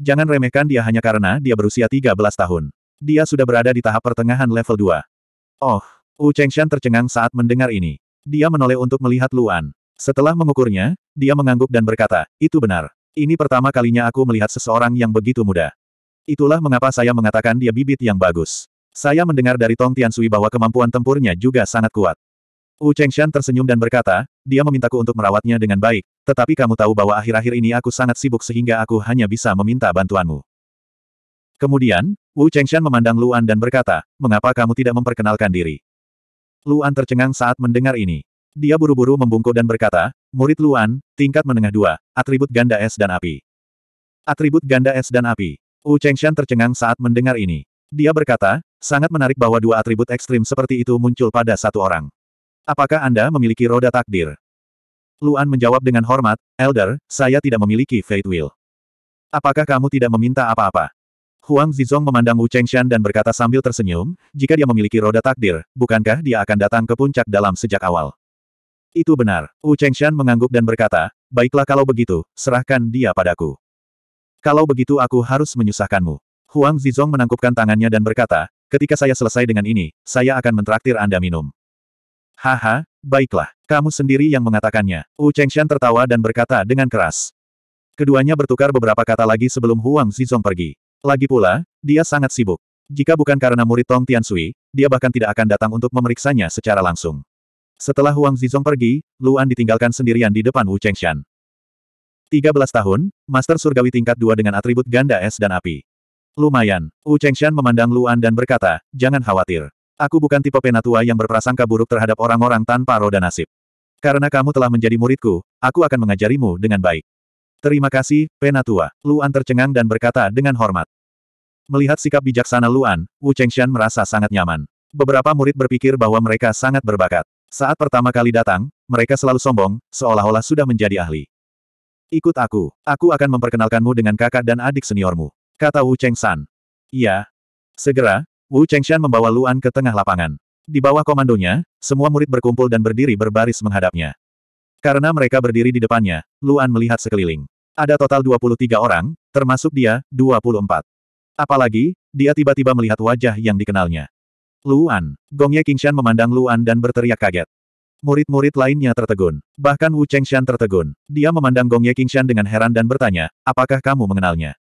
Jangan remehkan dia hanya karena dia berusia 13 tahun. Dia sudah berada di tahap pertengahan level 2. Oh, Wu Chengshan tercengang saat mendengar ini. Dia menoleh untuk melihat Luan. Setelah mengukurnya, dia mengangguk dan berkata, itu benar. Ini pertama kalinya aku melihat seseorang yang begitu muda. Itulah mengapa saya mengatakan dia bibit yang bagus. Saya mendengar dari Tong Tiansui bahwa kemampuan tempurnya juga sangat kuat. Wu Chengshan tersenyum dan berkata, dia memintaku untuk merawatnya dengan baik, tetapi kamu tahu bahwa akhir-akhir ini aku sangat sibuk sehingga aku hanya bisa meminta bantuanmu. Kemudian, Wu Chengshan memandang Luan dan berkata, mengapa kamu tidak memperkenalkan diri? Luan tercengang saat mendengar ini. Dia buru-buru membungkuk dan berkata, murid Luan, tingkat menengah dua, atribut ganda es dan api. Atribut ganda es dan api. Wu Chengshan tercengang saat mendengar ini. Dia berkata, sangat menarik bahwa dua atribut ekstrim seperti itu muncul pada satu orang. Apakah Anda memiliki roda takdir? Luan menjawab dengan hormat, Elder, saya tidak memiliki fate will. Apakah kamu tidak meminta apa-apa? Huang Zizong memandang Wu Chengshan dan berkata sambil tersenyum, jika dia memiliki roda takdir, bukankah dia akan datang ke puncak dalam sejak awal? Itu benar. Wu Chengshan mengangguk dan berkata, baiklah kalau begitu, serahkan dia padaku. Kalau begitu aku harus menyusahkanmu. Huang Zizong menangkupkan tangannya dan berkata, ketika saya selesai dengan ini, saya akan mentraktir Anda minum. Haha, baiklah, kamu sendiri yang mengatakannya. Wu Chengshan tertawa dan berkata dengan keras. Keduanya bertukar beberapa kata lagi sebelum Huang Zizong pergi. Lagi pula, dia sangat sibuk. Jika bukan karena murid Tong Tian Sui, dia bahkan tidak akan datang untuk memeriksanya secara langsung. Setelah Huang Zizong pergi, Luan ditinggalkan sendirian di depan Wu Chengshan. 13 tahun, Master Surgawi tingkat 2 dengan atribut ganda es dan api. Lumayan, Wu Chengshan memandang Luan dan berkata, jangan khawatir. Aku bukan tipe penatua yang berprasangka buruk terhadap orang-orang tanpa roda nasib. Karena kamu telah menjadi muridku, aku akan mengajarimu dengan baik. Terima kasih, penatua. Luan tercengang dan berkata dengan hormat. Melihat sikap bijaksana Luan, Wu Chengshan merasa sangat nyaman. Beberapa murid berpikir bahwa mereka sangat berbakat. Saat pertama kali datang, mereka selalu sombong, seolah-olah sudah menjadi ahli. Ikut aku. Aku akan memperkenalkanmu dengan kakak dan adik seniormu. Kata Wu Cheng San. Iya. Segera, Wu Cheng Shan membawa Luan ke tengah lapangan. Di bawah komandonya, semua murid berkumpul dan berdiri berbaris menghadapnya. Karena mereka berdiri di depannya, Luan melihat sekeliling. Ada total 23 orang, termasuk dia, 24. Apalagi, dia tiba-tiba melihat wajah yang dikenalnya. Luan. Gongye Qingshan memandang Luan dan berteriak kaget. Murid-murid lainnya tertegun. Bahkan Wu Chengshan tertegun. Dia memandang Gongye Qingshan dengan heran dan bertanya, apakah kamu mengenalnya?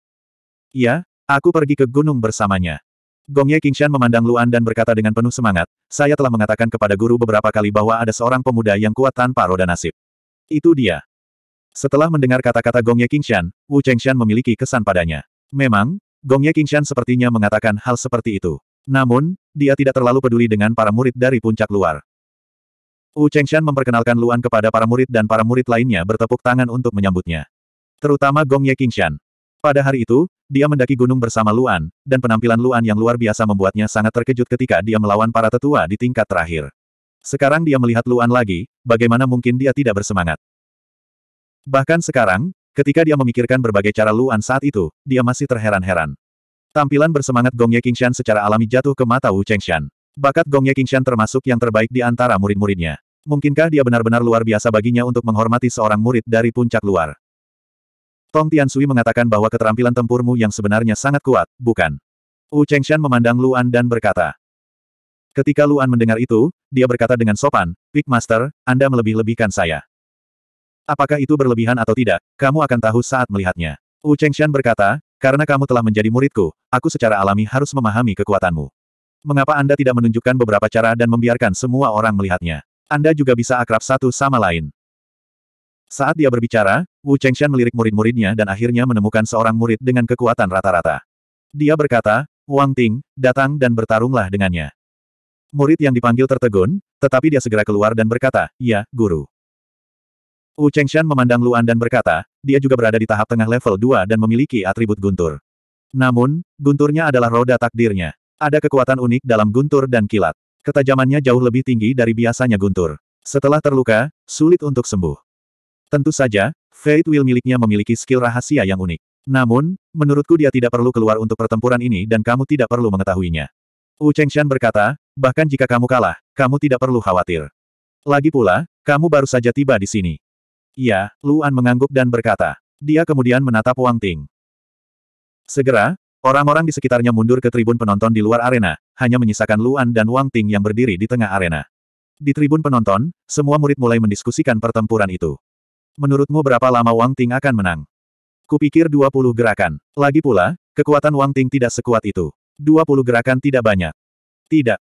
Iya, aku pergi ke gunung bersamanya. Gongye Qingshan memandang Luan dan berkata dengan penuh semangat, saya telah mengatakan kepada guru beberapa kali bahwa ada seorang pemuda yang kuat tanpa roda nasib. Itu dia. Setelah mendengar kata-kata Gongye Qingshan, Wu Chengshan memiliki kesan padanya. Memang, Gongye Qingshan sepertinya mengatakan hal seperti itu. Namun, dia tidak terlalu peduli dengan para murid dari puncak luar. Wu Chengshan memperkenalkan Luan kepada para murid dan para murid lainnya bertepuk tangan untuk menyambutnya. Terutama Gong Ye Qingshan. Pada hari itu, dia mendaki gunung bersama Luan, dan penampilan Luan yang luar biasa membuatnya sangat terkejut ketika dia melawan para tetua di tingkat terakhir. Sekarang dia melihat Luan lagi, bagaimana mungkin dia tidak bersemangat. Bahkan sekarang, ketika dia memikirkan berbagai cara Luan saat itu, dia masih terheran-heran. Tampilan bersemangat Gongye Qingshan secara alami jatuh ke mata Wu Chengshan. Bakat Gongye Qingshan termasuk yang terbaik di antara murid-muridnya. Mungkinkah dia benar-benar luar biasa baginya untuk menghormati seorang murid dari puncak luar? Tong Tian Sui mengatakan bahwa keterampilan tempurmu yang sebenarnya sangat kuat, bukan? Wu Chengshan memandang Luan dan berkata. Ketika Luan mendengar itu, dia berkata dengan sopan, Big Master, Anda melebih-lebihkan saya. Apakah itu berlebihan atau tidak, kamu akan tahu saat melihatnya. Wu Chengshan berkata, karena kamu telah menjadi muridku, aku secara alami harus memahami kekuatanmu. Mengapa Anda tidak menunjukkan beberapa cara dan membiarkan semua orang melihatnya? Anda juga bisa akrab satu sama lain. Saat dia berbicara, Wu Chengshan melirik murid-muridnya dan akhirnya menemukan seorang murid dengan kekuatan rata-rata. Dia berkata, Wang Ting, datang dan bertarunglah dengannya. Murid yang dipanggil tertegun, tetapi dia segera keluar dan berkata, Ya, guru. Wu Chengshan memandang Luan dan berkata, dia juga berada di tahap tengah level 2 dan memiliki atribut guntur. Namun, gunturnya adalah roda takdirnya. Ada kekuatan unik dalam guntur dan kilat. Ketajamannya jauh lebih tinggi dari biasanya guntur. Setelah terluka, sulit untuk sembuh. Tentu saja, Fate Will miliknya memiliki skill rahasia yang unik. Namun, menurutku dia tidak perlu keluar untuk pertempuran ini dan kamu tidak perlu mengetahuinya. Wu Chengshan berkata, bahkan jika kamu kalah, kamu tidak perlu khawatir. Lagi pula, kamu baru saja tiba di sini. Iya, Luan mengangguk dan berkata. Dia kemudian menatap Wang Ting. Segera, orang-orang di sekitarnya mundur ke tribun penonton di luar arena, hanya menyisakan Luan dan Wang Ting yang berdiri di tengah arena. Di tribun penonton, semua murid mulai mendiskusikan pertempuran itu. Menurutmu berapa lama Wang Ting akan menang? Kupikir 20 gerakan. Lagi pula, kekuatan Wang Ting tidak sekuat itu. 20 gerakan tidak banyak. Tidak.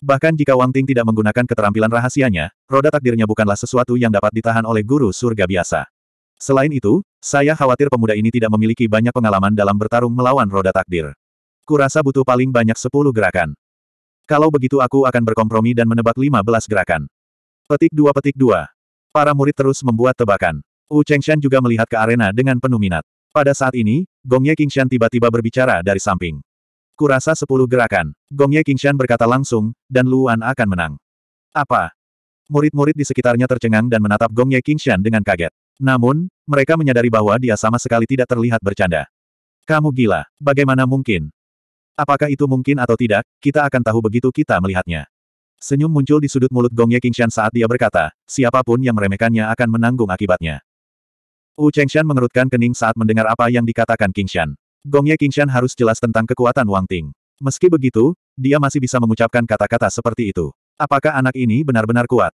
Bahkan jika Wang Ting tidak menggunakan keterampilan rahasianya, roda takdirnya bukanlah sesuatu yang dapat ditahan oleh guru surga biasa. Selain itu, saya khawatir pemuda ini tidak memiliki banyak pengalaman dalam bertarung melawan roda takdir. Kurasa butuh paling banyak 10 gerakan. Kalau begitu aku akan berkompromi dan menebak 15 gerakan. Petik dua petik dua. Para murid terus membuat tebakan. Wu Chengshan juga melihat ke arena dengan penuh minat. Pada saat ini, Gongye Qingshan tiba-tiba berbicara dari samping. Kurasa sepuluh gerakan. Gongye Qingshan berkata langsung, dan Luan akan menang. Apa? Murid-murid di sekitarnya tercengang dan menatap Gongye Qingshan dengan kaget. Namun, mereka menyadari bahwa dia sama sekali tidak terlihat bercanda. Kamu gila, bagaimana mungkin? Apakah itu mungkin atau tidak, kita akan tahu begitu kita melihatnya. Senyum muncul di sudut mulut Gongye Qingshan saat dia berkata, siapapun yang meremehkannya akan menanggung akibatnya. Wu Chengshan mengerutkan kening saat mendengar apa yang dikatakan Qingshan. Gongnya Qingshan harus jelas tentang kekuatan Wang Ting. Meski begitu, dia masih bisa mengucapkan kata-kata seperti itu. Apakah anak ini benar-benar kuat?